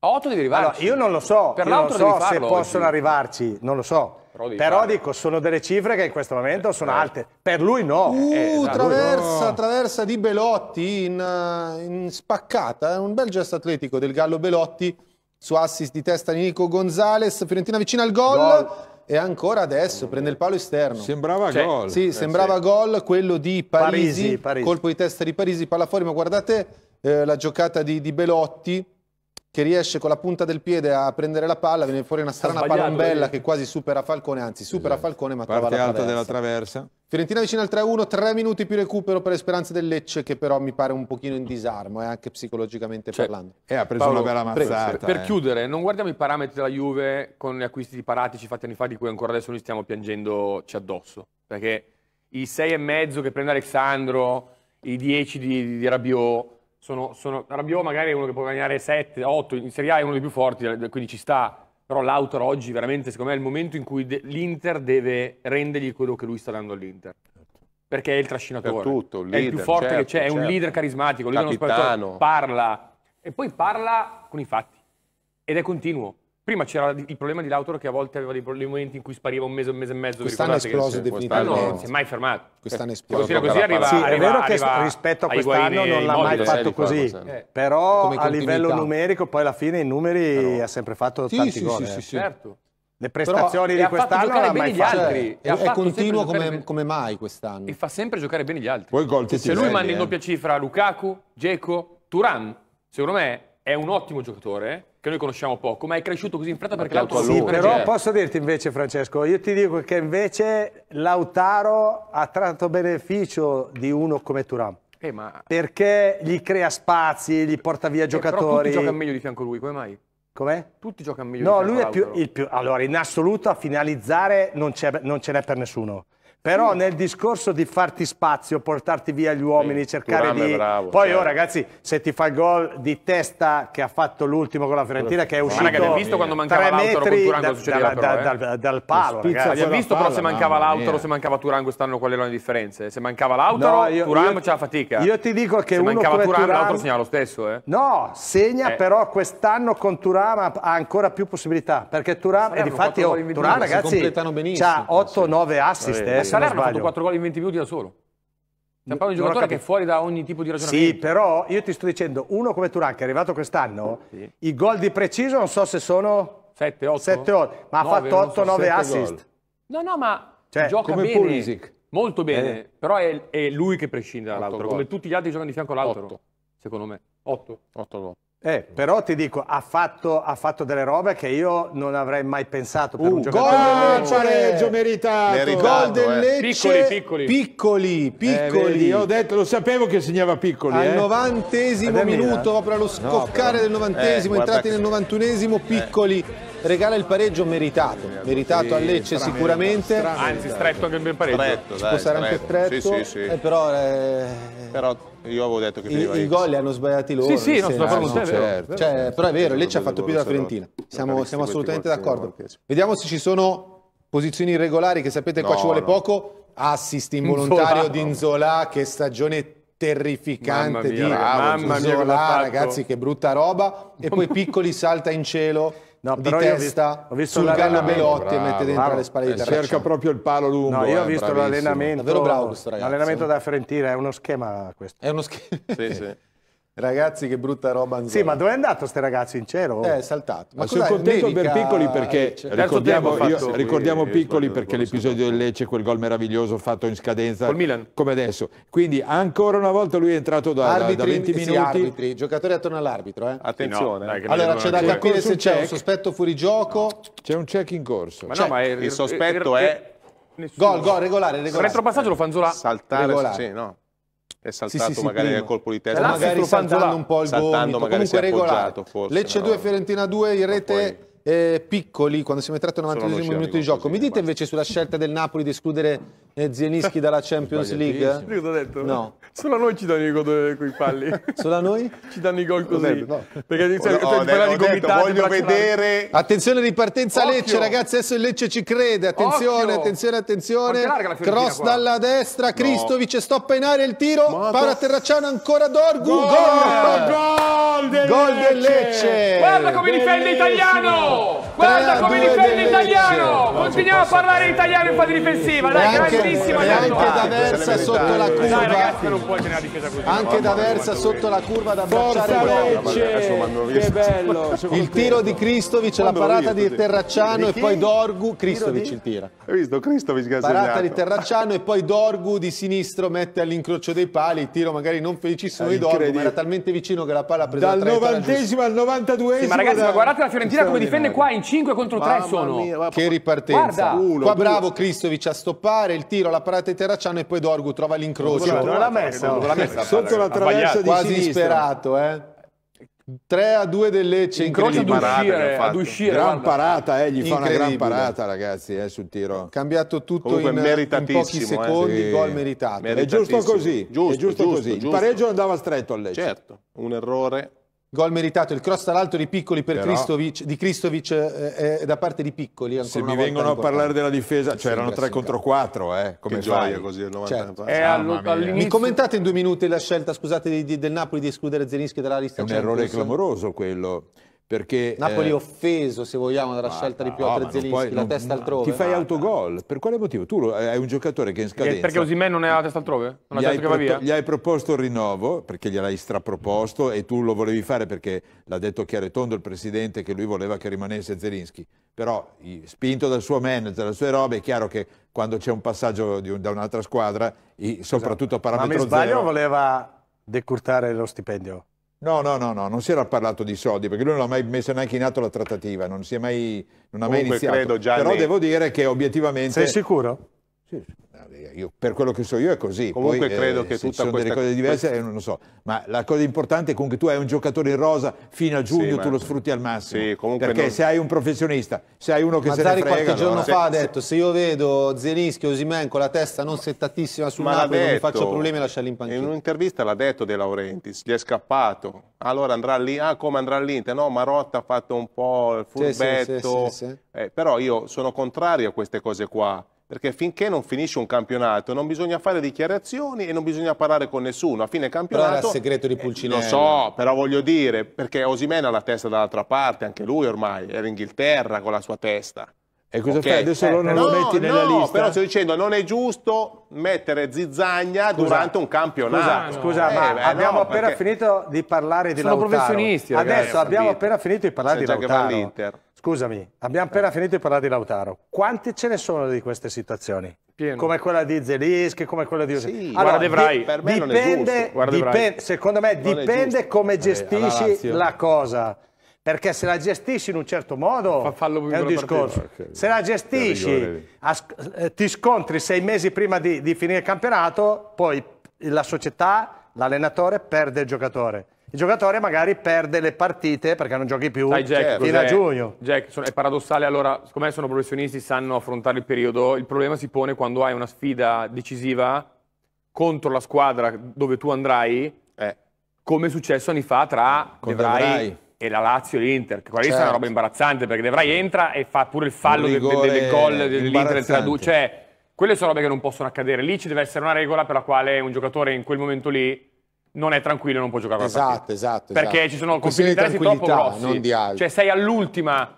A 8 devi arrivarci. Allora, io non lo so. Per l'altro so se possono arrivarci, non lo so però dico, sono delle cifre che in questo momento eh, sono alte. Per lui no. Uh, eh, esatto. traversa, no. traversa, di Belotti in, eh, in spaccata. Eh, un bel gesto atletico del Gallo Belotti su assist di testa di Nico Gonzalez. Fiorentina vicina al gol. gol. E ancora adesso prende il palo esterno. Sembrava cioè, gol. Sì, eh, sembrava sì. gol quello di Parisi, Parisi, Parisi, Colpo di testa di Parisi, palla fuori, ma guardate eh, la giocata di, di Belotti che riesce con la punta del piede a prendere la palla, viene fuori una strana palombella che quasi supera Falcone, anzi supera esatto. Falcone ma Parte trova alta della traversa. Fiorentina vicina al 3-1, tre minuti più recupero per le speranze del Lecce che però mi pare un pochino in disarmo, eh, anche psicologicamente cioè, parlando. E eh, ha preso Paolo, una bella mazzata. Prego, per eh. chiudere, non guardiamo i parametri della Juve con gli acquisti di Paratici fatti anni fa di cui ancora adesso noi stiamo piangendoci addosso, perché i 6,5 che prende Alessandro, i 10 di, di Rabiot, sono, sono Rabiot magari è uno che può guadagnare 7, 8, in Serie A è uno dei più forti, eh, quindi ci sta, però l'Autor oggi veramente secondo me è il momento in cui de l'Inter deve rendergli quello che lui sta dando all'Inter. Perché è il trascinatore, tutto, il leader, è il più forte certo, che c'è, certo. è un certo. leader carismatico, lui è uno parla e poi parla con i fatti ed è continuo. Prima c'era il problema di Lautaro che a volte aveva dei momenti in cui spariva un mese, un mese e mezzo. Quest'anno è esploso definitivamente. Quest'anno non si è mai fermato. Quest'anno è esploso. Così, così arriva, sì, arriva, è vero che rispetto a quest'anno non l'ha mai fatto così, eh. però a livello numerico poi alla fine i numeri però... ha sempre fatto sì, tanti sì, gol. Sì, sì, eh. sì, certo. Le prestazioni di quest'anno non l'ha mai fatto. Altri, cioè, è, è continuo come, come, mai quest'anno. E fa sempre giocare bene gli altri. Poi gol Se lui manda in eh. doppia cifra Lukaku, Dzeko, Turan, secondo me è un ottimo giocatore, che noi conosciamo poco, ma è cresciuto così in fretta perché Lautaro Sì, cioè. però posso dirti invece Francesco, io ti dico che invece Lautaro ha tratto beneficio di uno come Turam. Eh, ma... Perché gli crea spazi, gli porta via eh, giocatori. tutti gioca meglio di fianco a lui, come mai? Com'è? Tutti giocano meglio. No, lui è più, il più. Allora, in assoluto a finalizzare non ce n'è per nessuno. Però mm. nel discorso di farti spazio, portarti via gli uomini, sì, cercare Turam di... Bravo, Poi certo. oh, ragazzi, se ti fa il gol di testa che ha fatto l'ultimo con la Fiorentina, che è uscito... Ma ragazzi, abbiamo visto quando mancava l'autoro con Turango, da, da, però, da, eh? dal, dal, palo, Abbiamo visto palla, però se mancava l'autoro, se mancava Turango, quest'anno quali erano le differenze. Se mancava l'autoro, no, Turam c'ha fatica. Io ti dico che se uno mancava come Turam, Turam... segna lo stesso, eh? No, segna eh. però quest'anno con Turam ha ancora più possibilità, perché Turam... E difatti, oh, Turam, ragazzi, ha 8-9 assist, eh? Salerno ha fatto 4 gol in 20 minuti da solo. Stiamo parlando di un giocatore che è fuori da ogni tipo di ragionamento. Sì, però io ti sto dicendo, uno come Turan che è arrivato quest'anno, sì. i gol di preciso non so se sono 7, 8, 7, 8 ma 9, ha fatto 8, so, 9 assist. Goal. No, no, ma cioè, gioca come bene, Pulisic. molto bene, eh. però è, è, lui che prescinde dall'altro, come tutti gli altri giocano di fianco all'altro, secondo me. 8. 8 gol. Eh, però ti dico, ha fatto, ha fatto, delle robe che io non avrei mai pensato per uh, un giocatore. Gol del Lecce, pareggio eh, meritato. meritato. Gol del eh. Lecce. Piccoli, piccoli. Piccoli, eh, piccoli. Eh, ho detto, lo sapevo che segnava piccoli. Al eh. novantesimo minuto, proprio allo scoccare no, però... del novantesimo, eh, entrati nel novantunesimo, piccoli regala il pareggio meritato, meritato a Lecce sicuramente. Anzi, stretto anche il mio pareggio. Stretto, Ci può stare anche stretto, sì, sì, sì. Eh, però, eh, però io avevo detto che I, i gol li hanno sbagliati loro. Sì, sì, non sono certo. Vero. Cioè, però è vero, Lecce ha fatto più della Fiorentina. Siamo, siamo assolutamente d'accordo. Vediamo se ci sono posizioni irregolari, che sapete qua no, ci vuole no. poco. Assist involontario di Inzola, che stagione terrificante mia, di Zola, ragazzi, che brutta roba. E poi Piccoli salta in cielo no, di testa ho visto, ho visto sul canna Belotti e mette dentro bravo. le spalle di eh, Terracciano. Cerca proprio il palo lungo. No, io ho eh, visto l'allenamento. Davvero bravo L'allenamento da Fiorentina è uno schema questo. È uno schema. sì, sì. Ragazzi, che brutta roba. Anzola. Sì, ma dove è andato ste ragazzi in cielo? Eh, è saltato. Ma, ma sono contento America... per Piccoli perché eh, certo. ricordiamo, io, ricordiamo, Piccoli perché l'episodio del Lecce, quel gol meraviglioso fatto in scadenza Col Milan. come adesso. Quindi ancora una volta lui è entrato da, arbitri, da 20 minuti. Sì, arbitri, giocatori attorno all'arbitro. Eh? Attenzione. No, allora c'è da capire se c'è un sospetto fuori gioco. C'è un check in corso. Ma no, cioè, ma il, il sospetto è... Gol, gol, regolare, regolare. Il retropassaggio lo fa Anzola. Saltare, regolare. sì, no è saltato sì, sì, sì, magari prima. colpo di testa. Cioè, magari saltando un po' il saltando gomito, comunque regolato. Forse, Lecce no? 2, Fiorentina 2, in rete poi... eh, piccoli quando siamo entrati al 92 minuto di gioco. Mi dite invece sulla scelta del Napoli di escludere eh, Zienischi dalla Champions League? Io detto, No. Solo a noi ci danno i gol con i palli. Solo a noi? Ci danno i gol così. no. Perché cioè, oh, no, di ho, voglio vedere. Attenzione ripartenza Occhio. Lecce, ragazzi, adesso il Lecce ci crede. Attenzione, Occhio. attenzione, attenzione. Cross qua. dalla destra, no. Cristovic stoppa in aria il tiro. Moto. Terracciano ancora d'orgu. Gol! Gol, del, gol Lecce. del Lecce! Guarda come difende italiano! Guarda come difende italiano! Continuiamo a parlare italiano in fase difensiva, dai, grandissima! E anche da versa sotto la curva non puoi tenere la difesa così. Anche da Versa sotto la curva da abbracciare. Lecce, che bello. Il tiro di Cristovic, la parata di Terracciano e poi Dorgu. Cristovic il tira. Hai visto? Cristovic che ha Parata di Terracciano e poi Dorgu di sinistro mette all'incrocio dei pali. Il tiro magari non felicissimo di Dorgu, ma era talmente vicino che la palla ha preso Dal 90 al 92 Ma ragazzi, ma guardate la Fiorentina come difende qua in 5 contro 3 sono. Che ripartenza. Qua bravo Cristovic a stoppare il tiro, la parata di Terracciano e poi Dorgu trova l'incrocio. Non l'ha messo traversa, oh, traversa sotto la traversa di quasi sinistra. sperato, eh. 3 a 2 del Lecce incrocio ad uscire, ad uscire gran guarda. parata eh, gli fa una gran parata ragazzi eh, sul tiro cambiato tutto in, in pochi eh. secondi eh. gol meritato è giusto così giusto, è giusto, giusto così giusto. il pareggio andava stretto al Lecce certo un errore Gol meritato, il cross all'alto di Piccoli per Però, Cristovic, di Cristovic eh, eh, da parte di Piccoli. Se mi vengono a parlare della difesa, cioè erano 3 contro 4, eh, come che gioia fai? così. 90 certo. all eh, mi commentate in due minuti la scelta, scusate, di, di, del Napoli di escludere Zelinski dalla lista? È un errore clamoroso quello. Perché, Napoli eh, offeso, se vogliamo, dalla scelta di Piotr no, Zelinski, puoi, la non, testa altrove. Ti fai autogol, per quale motivo? Tu eh, hai un giocatore che è in scadenza. Perché, perché Osimè non è la testa altrove? Non gli, hai che va via? gli hai proposto il rinnovo, perché gliel'hai straproposto e tu lo volevi fare perché l'ha detto chiaro e tondo il presidente che lui voleva che rimanesse Zelinski. Però, spinto dal suo manager, dalle sue robe, è chiaro che quando c'è un passaggio un, da un'altra squadra, soprattutto esatto. a parametro Ma mi sbaglio zero, voleva decurtare lo stipendio? No, no, no, no, non si era parlato di soldi perché lui non ha mai messo neanche in atto la trattativa, non, si è mai, non ha Comunque mai iniziato. Credo, Gianni, Però devo dire che obiettivamente... Sei sicuro? Ah, io, per quello che so io è così. Comunque Poi, eh, credo eh, che tutta ci delle cose diverse, questa... Eh, non lo so. Ma la cosa importante è comunque tu hai un giocatore in rosa fino a giugno, sì, tu ma... lo sfrutti al massimo. Sì, perché non... se hai un professionista, se hai uno che Mazzari se ne frega... qualche giorno se... fa ha detto, se io vedo Zielinski o Osimen con la testa non settatissima sul ma Napoli, detto, non mi faccio problemi a lasciarli in panchina. In un'intervista l'ha detto De Laurentiis, gli è scappato. Allora andrà lì, ah come andrà all'Inter? No, Marotta ha fatto un po' il furbetto. Sì, eh, però io sono contrario a queste cose qua perché finché non finisce un campionato non bisogna fare dichiarazioni e non bisogna parlare con nessuno. A fine campionato... Però era il segreto di eh, Pulcinella. Eh, lo so, però voglio dire, perché Osimena ha la testa dall'altra parte, anche lui ormai era in Inghilterra con la sua testa. E cosa okay. fai? Adesso eh, non lo metti nella no, lista? però sto dicendo non è giusto mettere zizzagna scusa, durante un campionato. Scusa, scusa eh, ma beh, abbiamo no, appena finito di parlare di Sono Lautaro. professionisti, ragazzi, Adesso abbiamo appena finito di parlare di Lautaro. Scusami, abbiamo appena eh. finito di parlare di Lautaro. Quante ce ne sono di queste situazioni? Pieno. Come quella di Zelischi, come quella di... Sì, allora, di... Per me dipende, giusto. dipende, secondo me non dipende eh, come gestisci eh, la cosa. Perché se la gestisci in un certo modo Fa, è un discorso. Partita, se la gestisci, a, eh, ti scontri sei mesi prima di, di finire il campionato, poi la società, l'allenatore perde il giocatore il giocatore magari perde le partite perché non giochi più Sai, Jack, fino a giugno. Jack, è paradossale, allora, siccome sono professionisti, sanno affrontare il periodo, il problema si pone quando hai una sfida decisiva contro la squadra dove tu andrai, eh. come è successo anni fa tra Devrai e la Lazio e l'Inter. Quella certo. è una roba certo. imbarazzante perché Devrai entra e fa pure il fallo del, del, del gol dell'Inter del Cioè, quelle sono robe che non possono accadere. Lì ci deve essere una regola per la quale un giocatore in quel momento lì non è tranquillo e non può giocare esatto, la esatto, partita. Esatto, Perché ci sono conflitti di interessi troppo grossi. Cioè sei all'ultima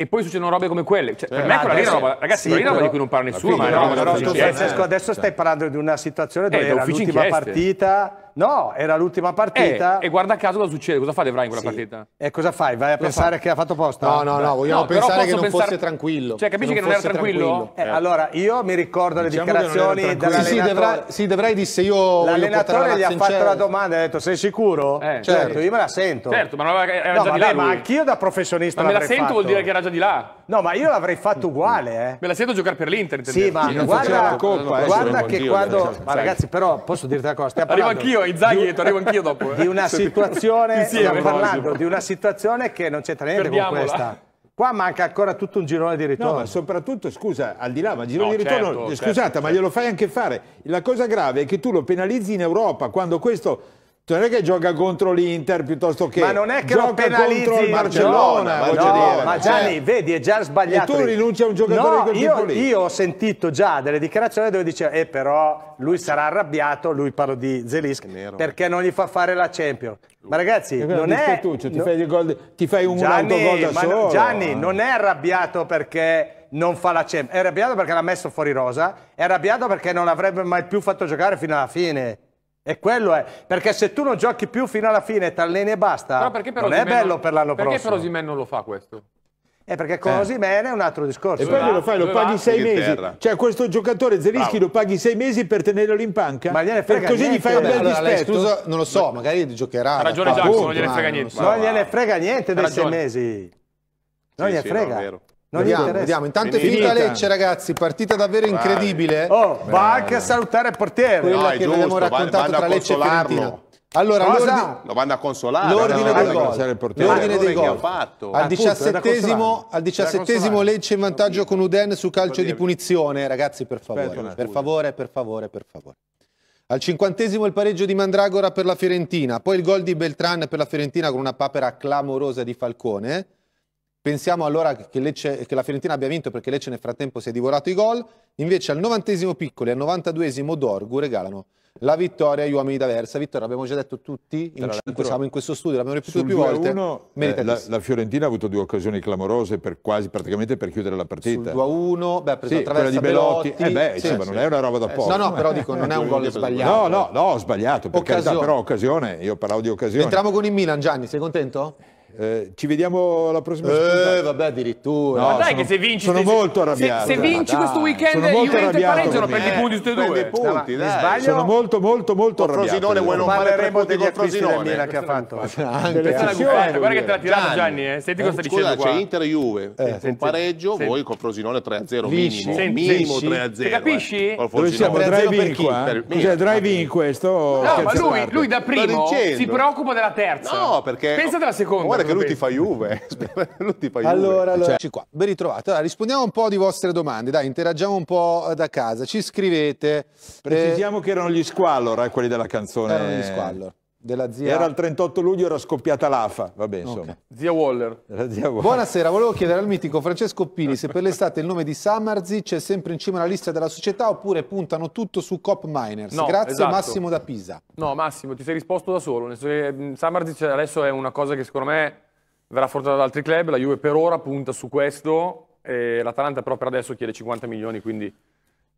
e poi succedono robe come quelle. Cioè, per me ah, quella lì è roba, ragazzi, sì, quella lì è roba di cui non parla nessuno, ma è roba da Francesco, eh. adesso stai parlando di una situazione eh, dove eh, era l'ultima partita No, era l'ultima partita. Eh, e guarda caso cosa succede, cosa fa Devrai in quella sì. partita? E cosa fai? Vai a cosa pensare fa? che ha fatto posto? No, no, no, vogliamo no, pensare che non pensare... fosse tranquillo. Cioè, capisci che non, che non era tranquillo? tranquillo. Eh, allora, io mi ricordo diciamo le dichiarazioni dell'allenatore. Sì, sì, Devrai sì, disse io L'allenatore gli ha fatto la domanda, ha detto "Sei sicuro?" Eh, certo, certo. io me la sento. Certo, ma non aveva, era no, già vabbè, di là. Ma anch'io da professionista ma me la sento fatto. vuol dire che era già di là. No, ma io l'avrei fatto uguale, eh. Me la sento giocare per l'Inter, Sì, ma guarda guarda eh, che quando ma ragazzi, però posso dirti una cosa, Arrivo anch'io Inzaghi di, e arrivo anch'io dopo. Eh. Di una situazione, stiamo parlando di una situazione che non c'entra niente Perdiamola. con questa. Qua manca ancora tutto un girone di ritorno. No, ma soprattutto, scusa, al di là, ma il girone no, di ritorno, certo, scusate, certo, ma glielo certo. fai anche fare. La cosa grave è che tu lo penalizzi in Europa quando questo non è che gioca contro l'Inter piuttosto che ma non è che gioca lo penalizzi contro il Barcellona, Barcellona ma, no, ma cioè, Gianni cioè, vedi è già sbagliato e tu rinunci a un giocatore no, di quel io, lì io ho sentito già delle dichiarazioni dove diceva eh però lui sarà arrabbiato lui parlo di Zelischi perché non gli fa fare la Champions ma ragazzi non è tu, cioè, ti, fai gol, ti, fai un Gianni, autogol da solo Gianni ah. non è arrabbiato perché non fa la Champions è arrabbiato perché l'ha messo fuori rosa è arrabbiato perché non l'avrebbe mai più fatto giocare fino alla fine e quello è, perché se tu non giochi più fino alla fine, t'alleni e basta, però però non è bello non, per l'anno prossimo. Perché però non lo fa questo? Eh, perché con eh. è un altro discorso. E poi glielo fai, lo paghi sei mesi. Cioè, questo giocatore Zerischi lo paghi sei mesi per tenerlo in panca. Ma gliene frega così gli fai un bel allora, escluso, non lo so, magari giocherà. Ha ragione Jackson, non gliene frega niente. Non gliene frega niente dei sei mesi. Non sì, frega. sì, frega. No, non vediamo, vediamo. Intanto è finita Lecce, ragazzi. Partita davvero Bravi. incredibile. Oh, Beh. va anche a salutare il portiere. Quella no, che giusto, abbiamo raccontato tra Lecce e Fiorentina. Allora, Cosa? lo vanno a consolare. L'ordine dei gol. L'ordine dei gol. Al diciassettesimo, al diciassettesimo Lecce in vantaggio con Uden su calcio di punizione. Ragazzi, per favore, per favore, per favore, per favore. Al cinquantesimo il pareggio di Mandragora per la Fiorentina. Poi il gol di Beltran per la Fiorentina con una papera clamorosa di Falcone. Pensiamo allora che, Lecce, che, la Fiorentina abbia vinto perché Lecce nel frattempo si è divorato i gol, invece al 90 Piccoli e al 92 Dorgu regalano la vittoria agli uomini d'Aversa. Vittoria, abbiamo già detto tutti, in cinque, siamo in questo studio, l'abbiamo ripetuto più volte. 1, eh, la, la, Fiorentina ha avuto due occasioni clamorose per quasi praticamente per chiudere la partita. 2-1, beh, preso sì, quella di Belotti. Belotti. Eh beh, sì, sì, non è una roba da eh, poco. No, no, però dico, non è un gol sbagliato. No, no, no, ho sbagliato, per occasione. carità, però occasione, io parlavo di occasione. Entriamo con il Milan, Gianni, sei contento? Eh, ci vediamo la prossima settimana. Eh, vabbè, addirittura. No, ma dai, sono, che se vinci. Sono molto arrabbiato. Se, se vinci dai, questo weekend, Juventus e pareggiano, prendi punti tutti e due. punti, dai. dai. Sono molto, molto, molto arrabbiato. Frosinone vuoi non fare tre punti con Frosinone? che ha fatto. Anche. Eh, Guarda che te l'ha tirato Gianni, eh. Senti cosa sta dicendo qua. c'è Inter e Juve. Un pareggio, voi con Frosinone 3-0 minimo. Minimo 3-0. Capisci? Dove siamo drive-in qua? Cioè, drive questo. No, ma lui da primo si preoccupa della terza. No, perché... Pensa della seconda spera che lui ti fa Juve. Eh. lui ti fa Juve. Allora, allora. Cioè, qua. Ben ritrovato. Allora, rispondiamo un po' di vostre domande, dai, interagiamo un po' da casa. Ci scrivete. Precisiamo eh... che erano gli Squallor, eh, quelli della canzone. Erano gli Squallor della zia... Era il 38 luglio, era scoppiata l'AFA, vabbè insomma. Okay. Zia, Waller. zia Waller. Buonasera, volevo chiedere al mitico Francesco Pini se per l'estate il nome di Samarzic è sempre in cima alla lista della società oppure puntano tutto su Cop Miners. No, Grazie esatto. Massimo da Pisa. No Massimo, ti sei risposto da solo, mm, Samarzic adesso è una cosa che secondo me verrà affrontata da altri club, la Juve per ora punta su questo, l'Atalanta però per adesso chiede 50 milioni, quindi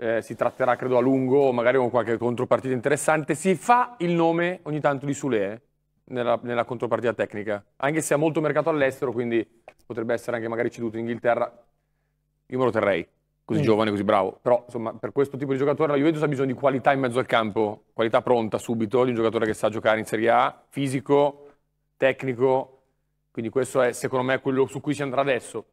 eh, si tratterà credo a lungo, magari con qualche contropartita interessante. Si fa il nome ogni tanto di Sule eh, nella, nella contropartita tecnica, anche se ha molto mercato all'estero, quindi potrebbe essere anche magari ceduto in Inghilterra. Io me lo terrei, così mm. giovane, così bravo. Però insomma, per questo tipo di giocatore la Juventus ha bisogno di qualità in mezzo al campo, qualità pronta subito, di un giocatore che sa giocare in Serie A, fisico, tecnico. Quindi questo è secondo me quello su cui si andrà adesso.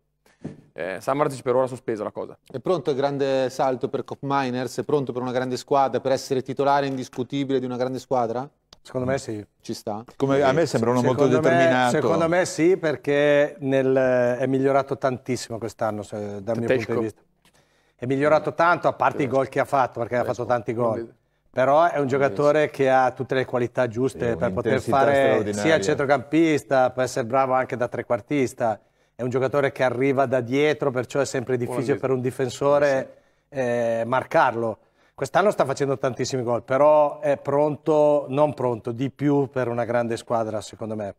Eh, Samarzic per ora ha sospeso la cosa. È pronto il grande salto per Cop Miners? È pronto per una grande squadra, per essere titolare indiscutibile di una grande squadra? Secondo me sì. Ci sta. Come a me sembra uno molto determinato. Me, secondo me sì, perché nel, eh, è migliorato tantissimo quest'anno dal Tetesco. mio punto di vista. È migliorato tanto, a parte Tetesco. i gol che ha fatto, perché Tetesco. ha fatto tanti gol. Però è un giocatore che ha tutte le qualità giuste sì, per poter fare sia centrocampista, può essere bravo anche da trequartista è un giocatore che arriva da dietro, perciò è sempre difficile per un difensore eh, marcarlo. Quest'anno sta facendo tantissimi gol, però è pronto, non pronto, di più per una grande squadra, secondo me.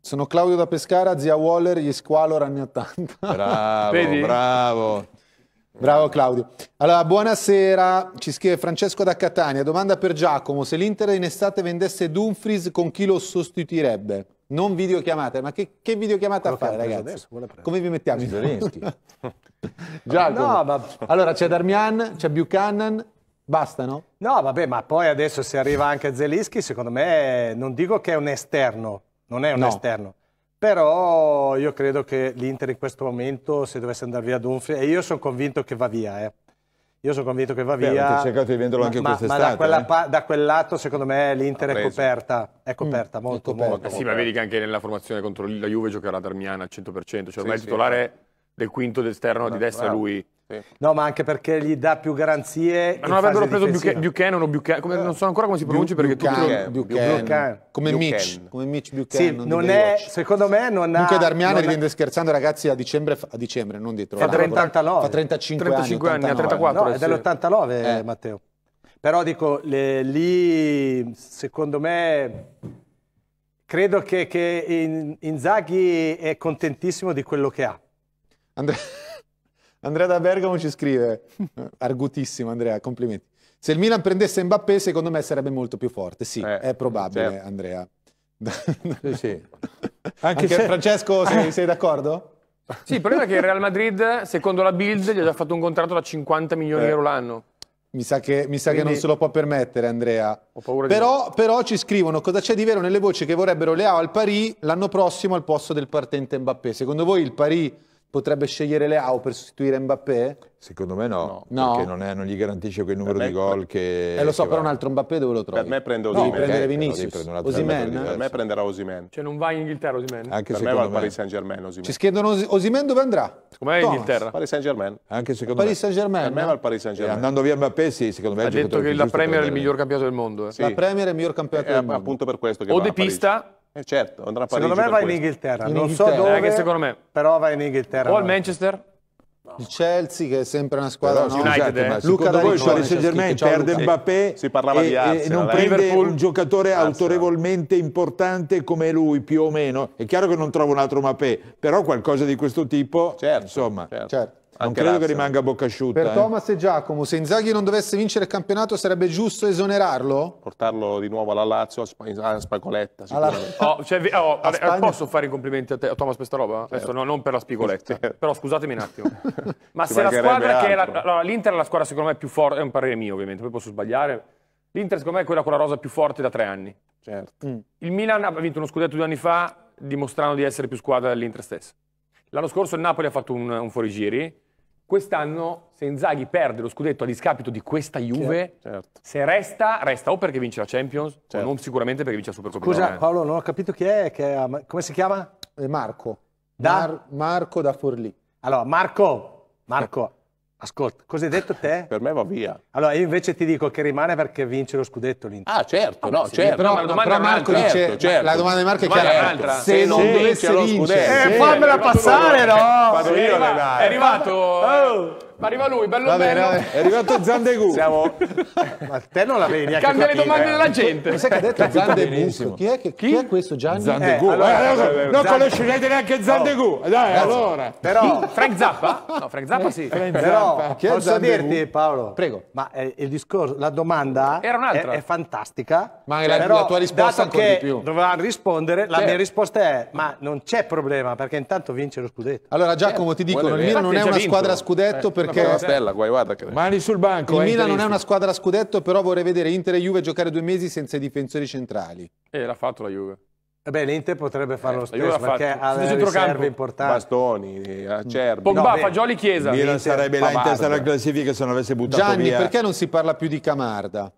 Sono Claudio da Pescara, zia Waller, gli squalor anni 80. Bravo, bravo. Bravo Claudio. Allora, buonasera, ci scrive Francesco da Catania. Domanda per Giacomo, se l'Inter in estate vendesse Dumfries, con chi lo sostituirebbe? Non videochiamata, ma che, che videochiamata a fare, ragazzi? Adesso, Come vi mettiamo in Zelensky? Giacomo. No, ma... Allora c'è Darmian, c'è Buchanan, bastano? No, vabbè, ma poi adesso se arriva anche Zelensky, secondo me non dico che è un esterno, non è un no. esterno. Però io credo che l'Inter in questo momento, se dovesse andare via Dumfries, e io sono convinto che va via, eh io sono convinto che va via. Beh, cercato di venderlo anche ma, quest'estate. Ma da, quella, eh? da, quel lato, secondo me, l'Inter è coperta. È mm, coperta, mm, molto, è molto. sì, molto. ma vedi che anche nella formazione contro la Juve giocherà Darmian al 100%. Cioè, ormai sì, il titolare sì. del quinto d'esterno di destra è lui. Sì. No, ma anche perché gli dà più garanzie. Ma non avrebbero preso Buchanan, Buchanan o Buchanan, come, non so ancora come si pronuncia perché Buchanan, tutti Buchanan. Buchanan. Come Mitch, come Mitch Buchanan. Sì, non è, secondo me non ha... Dunque Darmian rivende scherzando ragazzi a dicembre, a dicembre non dietro. Fa, 39. fa 35, 35 anni, 89. anni, a 34. No, è dell'89 eh. Matteo. Però dico, le, lì secondo me... Credo che, che Inzaghi è contentissimo di quello che ha. Andrea... Andrea da Bergamo ci scrive, eh, argutissimo Andrea, complimenti. Se il Milan prendesse Mbappé, secondo me sarebbe molto più forte. Sì, eh, è probabile, certo. Andrea. sì, sì. Anche, Anche se... Francesco, sei, sei d'accordo? Sì, il problema è che il Real Madrid, secondo la Build, gli ha già fatto un contratto da 50 milioni di eh. euro l'anno. Mi sa, che, mi sa Quindi... che, non se lo può permettere, Andrea. Ho paura Però, però, ci scrivono cosa c'è di vero nelle voci che vorrebbero Leao al Paris l'anno prossimo al posto del partente Mbappé. Secondo voi il Paris Potrebbe scegliere Leao per sostituire Mbappé? Secondo me no, no. perché Non, è, non, gli garantisce quel numero me, di gol che... Eh lo so, però va. un altro Mbappé dove lo trovi? Eh, per me prende Osimen. No, prendere Vinicius. No, Osimen. Per me prenderà Osimen. Cioè non va in Inghilterra Osimen? Anche per me va al Paris Saint-Germain Osimen. Ci chiedono Osimen dove andrà? Secondo me in Inghilterra. Paris Saint-Germain. Anche secondo me. Paris Saint-Germain. Per me va al Paris Saint-Germain. Eh, andando via Mbappé sì, secondo me... Ha detto che eh. la Premier è il miglior campionato del mondo. La Premier è il miglior campionato del mondo. Appunto per questo che O De Pista eh certo, andrà a Parigi Secondo me va in Inghilterra, in non so dove, eh, secondo me. però va in Inghilterra. O il Manchester? No. Il Chelsea che è sempre una squadra no, no, United, eh. Luca da voi il Paris Saint-Germain perde Mbappé si parlava e, Arsenal, non eh? prende Liverpool. un giocatore Arsenal. autorevolmente importante come lui più o meno. È chiaro che non trova un altro Mbappé, però qualcosa di questo tipo, certo, insomma. Certo. Certo. Anche non credo Razza. che rimanga a bocca asciutta. Per eh. Thomas e Giacomo, se Inzaghi non dovesse vincere il campionato sarebbe giusto esonerarlo? Portarlo di nuovo alla Lazio, a, Sp- a Spacoletta. Alla... Oh, cioè, oh, a posso fare i complimenti a, te, a Thomas per questa roba? Certo. Adesso, no, non per la Spigoletta, certo. però scusatemi un attimo. Ma se la squadra altro. che... La, allora, l'Inter è la squadra secondo me più forte, è un parere mio ovviamente, poi posso sbagliare. L'Inter secondo me è quella con la rosa più forte da tre anni. Certo. Mm. Il Milan ha vinto uno scudetto due anni fa dimostrando di essere più squadra dell'Inter stessa. L'anno scorso il Napoli ha fatto un, un fuorigiri, Quest'anno, se Inzaghi perde lo scudetto a discapito di questa Juve, certo. se resta, resta o perché vince la Champions, certo. o non sicuramente perché vince la Supercoppa. Scusa Europa. Paolo, non ho capito chi è, è come si chiama? Eh, Marco. Da? Mar- Marco da Forlì. Allora, Marco, Marco, Ascolta, cosa hai detto te? per me va via. Allora, io invece ti dico che rimane perché vince lo scudetto l'Inter. Ah, certo, no, ah, sì, certo. Però, no, la domanda però Marco certo, dice, certo. la domanda di Marco è chiara. Certo. Se non dovesse vincere... Eh, fammela passare, no! Vado io, è arrivato... Oh. Ma Arriva lui, bello va bene, bello. È arrivato Zandegu. Siamo... Ma te non la vedi. Cambia le domande della gente. Ma sai che ha detto Zandegu? Chi è, chi? chi è questo Gianni? Zandegu. Eh, allora, allora, eh, non eh, eh, conoscerete neanche Zandegu. Oh. Dai, allora. Però, Frank Zappa? No, Frank Zappa sì. Frank Però, Zappa. posso Zandebu? dirti Paolo? Prego. Ma eh, il discorso, la domanda Era un'altra. È, è fantastica. Ma cioè, la, però, la tua risposta ancora di più. Dovevamo rispondere, la mia risposta è ma non c'è problema perché intanto vince lo scudetto. Allora Giacomo certo. ti dicono, il Milan non è una squadra scudetto per perché stella, guai, guarda, mani sul banco. Il eh, Milan non è una squadra a scudetto, però vorrei vedere Inter e Juve giocare due mesi senza i difensori centrali. Eh, l'ha fatto la Juve. Eh beh, l'Inter potrebbe fare eh, lo stesso perché ha delle riserve importanti. Bastoni, Acerbi. Pogba, no, Fagioli, Chiesa. Milan sarebbe là in testa alla classifica se non avesse buttato Gianni, via. perché non si parla più di Camarda?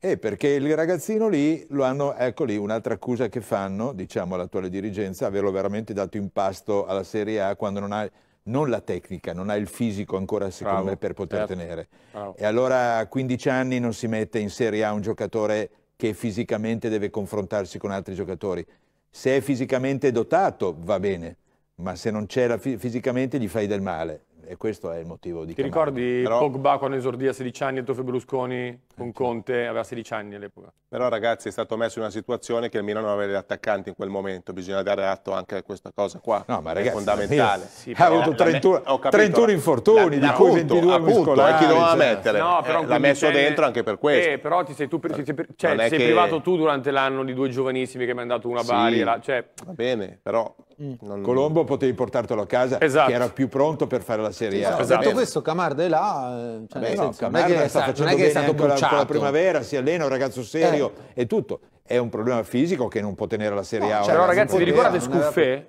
Eh, perché il ragazzino lì, lo hanno, ecco lì, un'altra accusa che fanno, diciamo, all'attuale dirigenza, averlo veramente dato in pasto alla Serie A quando non ha non la tecnica, non ha il fisico ancora secondo Bravo, me per poter certo. tenere. Bravo. E allora a 15 anni non si mette in Serie A un giocatore che fisicamente deve confrontarsi con altri giocatori. Se è fisicamente dotato va bene, ma se non c'è fisicamente gli fai del male e questo è il motivo di Ti Camara. ricordi Però... Pogba quando esordì a 16 anni e Toffio Berlusconi con Conte aveva 16 anni all'epoca? Però ragazzi è stato messo in una situazione che il Milano aveva gli attaccanti in quel momento, bisogna dare atto anche a questa cosa qua, no, ma ragazzi, è fondamentale. Sì, ha avuto 31, 31 infortuni, la, di cui 22 appunto, muscolari. Ma eh, chi doveva mettere? No, eh, l'ha messo dentro anche per questo. Eh, però ti sei, tu, ti sei, cioè, sei che... privato tu durante l'anno di due giovanissimi che mi hanno dato una sì, Bari. La, cioè... Va bene, però... Mm. Non... Colombo potevi portartelo a casa, esatto. che era più pronto per fare la Serie esatto. A. No, esatto. Detto questo, Camarda è là. Eh, cioè, Beh, no, senso, non è che sta, sta facendo che bene con la, la primavera, si allena, un ragazzo serio eh. e tutto. È un problema fisico che non può tenere la Serie no, A. Cioè, però ragazzi, vi ricordate Scuffè?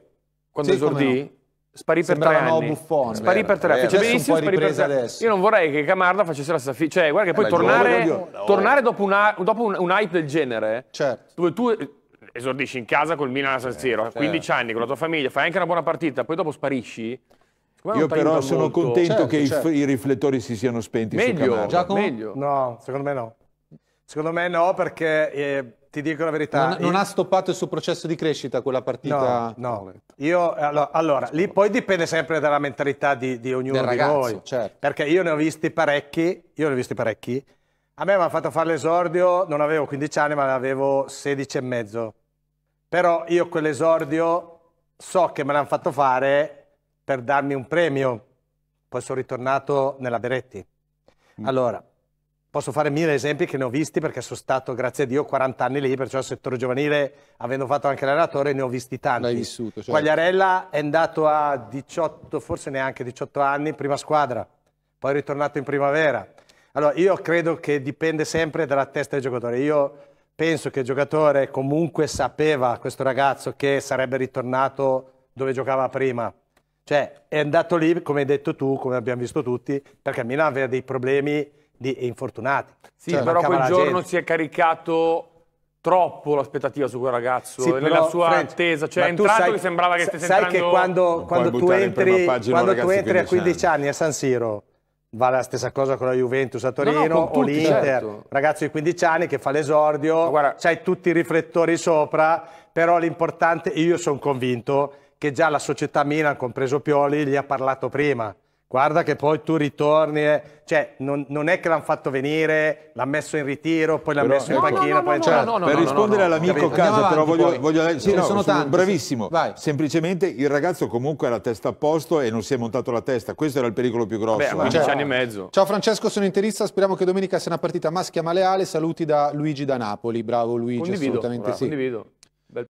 Quando sì, esordì? Sparì per, tre anni. buffone, sparì per tre anni. Fece benissimo, sparì per tre. Adesso. Io non vorrei che Camarda facesse la saffitta. Cioè, guarda che poi eh, tornare, io, tornare dopo, una, dopo un, un, hype del genere, certo. dove tu esordisci in casa col Milan a San eh, Siro, eh, certo. 15 anni con la tua famiglia, fai anche una buona partita, poi dopo sparisci. Io però sono molto. contento certo, che certo. I, riflettori si siano spenti meglio, Giacomo? Meglio. No, secondo me no. Secondo me no perché eh, ti dico la verità. Non, non io... ha stoppato il suo processo di crescita quella partita? No, no. Io, allora, allora lì poi dipende sempre dalla mentalità di, di ognuno Del di ragazzo, noi. Certo. Perché io ne ho visti parecchi, io ne ho visti parecchi. A me mi hanno fatto fare l'esordio, non avevo 15 anni ma ne avevo 16 e mezzo. Però io quell'esordio so che me l'hanno fatto fare per darmi un premio, poi sono ritornato nella Beretti. Mm. Allora, posso fare mille esempi che ne ho visti perché sono stato, grazie a Dio, 40 anni lì, perciò al settore giovanile, avendo fatto anche l'allenatore, ne ho visti tanti. L'hai vissuto, certo. Quagliarella è andato a 18, forse neanche 18 anni, prima squadra, poi è ritornato in primavera. Allora, io credo che dipende sempre dalla testa del giocatore. Io penso che il giocatore comunque sapeva, questo ragazzo, che sarebbe ritornato dove giocava prima. Cioè, è andato lì, come hai detto tu, come abbiamo visto tutti, perché il Milan aveva dei problemi di infortunati. Sì, cioè, però quel giorno si è caricato troppo l'aspettativa su quel ragazzo sì, nella sua French, attesa cioè è entrato sai, che sembrava che stesse sai entrando... che quando, quando tu entri, quando tu entri 15 a 15 anni. anni a San Siro vale la stessa cosa con la Juventus a Torino no, no, o l'Inter certo. ragazzo di 15 anni che fa l'esordio guarda, c'hai tutti i riflettori sopra però l'importante io sono convinto che già la società Milan, compreso Pioli, gli ha parlato prima. Guarda che poi tu ritorni, eh. cioè non, non, è che l'hanno fatto venire, l'ha messo in ritiro, poi l'ha messo in panchina, no, no, poi per rispondere all'amico Casa, però voglio, voglio sì, no, sono tanti, bravissimo. Sì. Semplicemente il ragazzo comunque era a testa a posto e non si è montato la testa, questo era il pericolo più grosso. Beh, 15 eh. anni e mezzo. Ciao Francesco, sono interista, speriamo che domenica sia una partita maschia maleale, Saluti da Luigi da Napoli. Bravo Luigi, condivido, assolutamente bravo, sì. Condivido.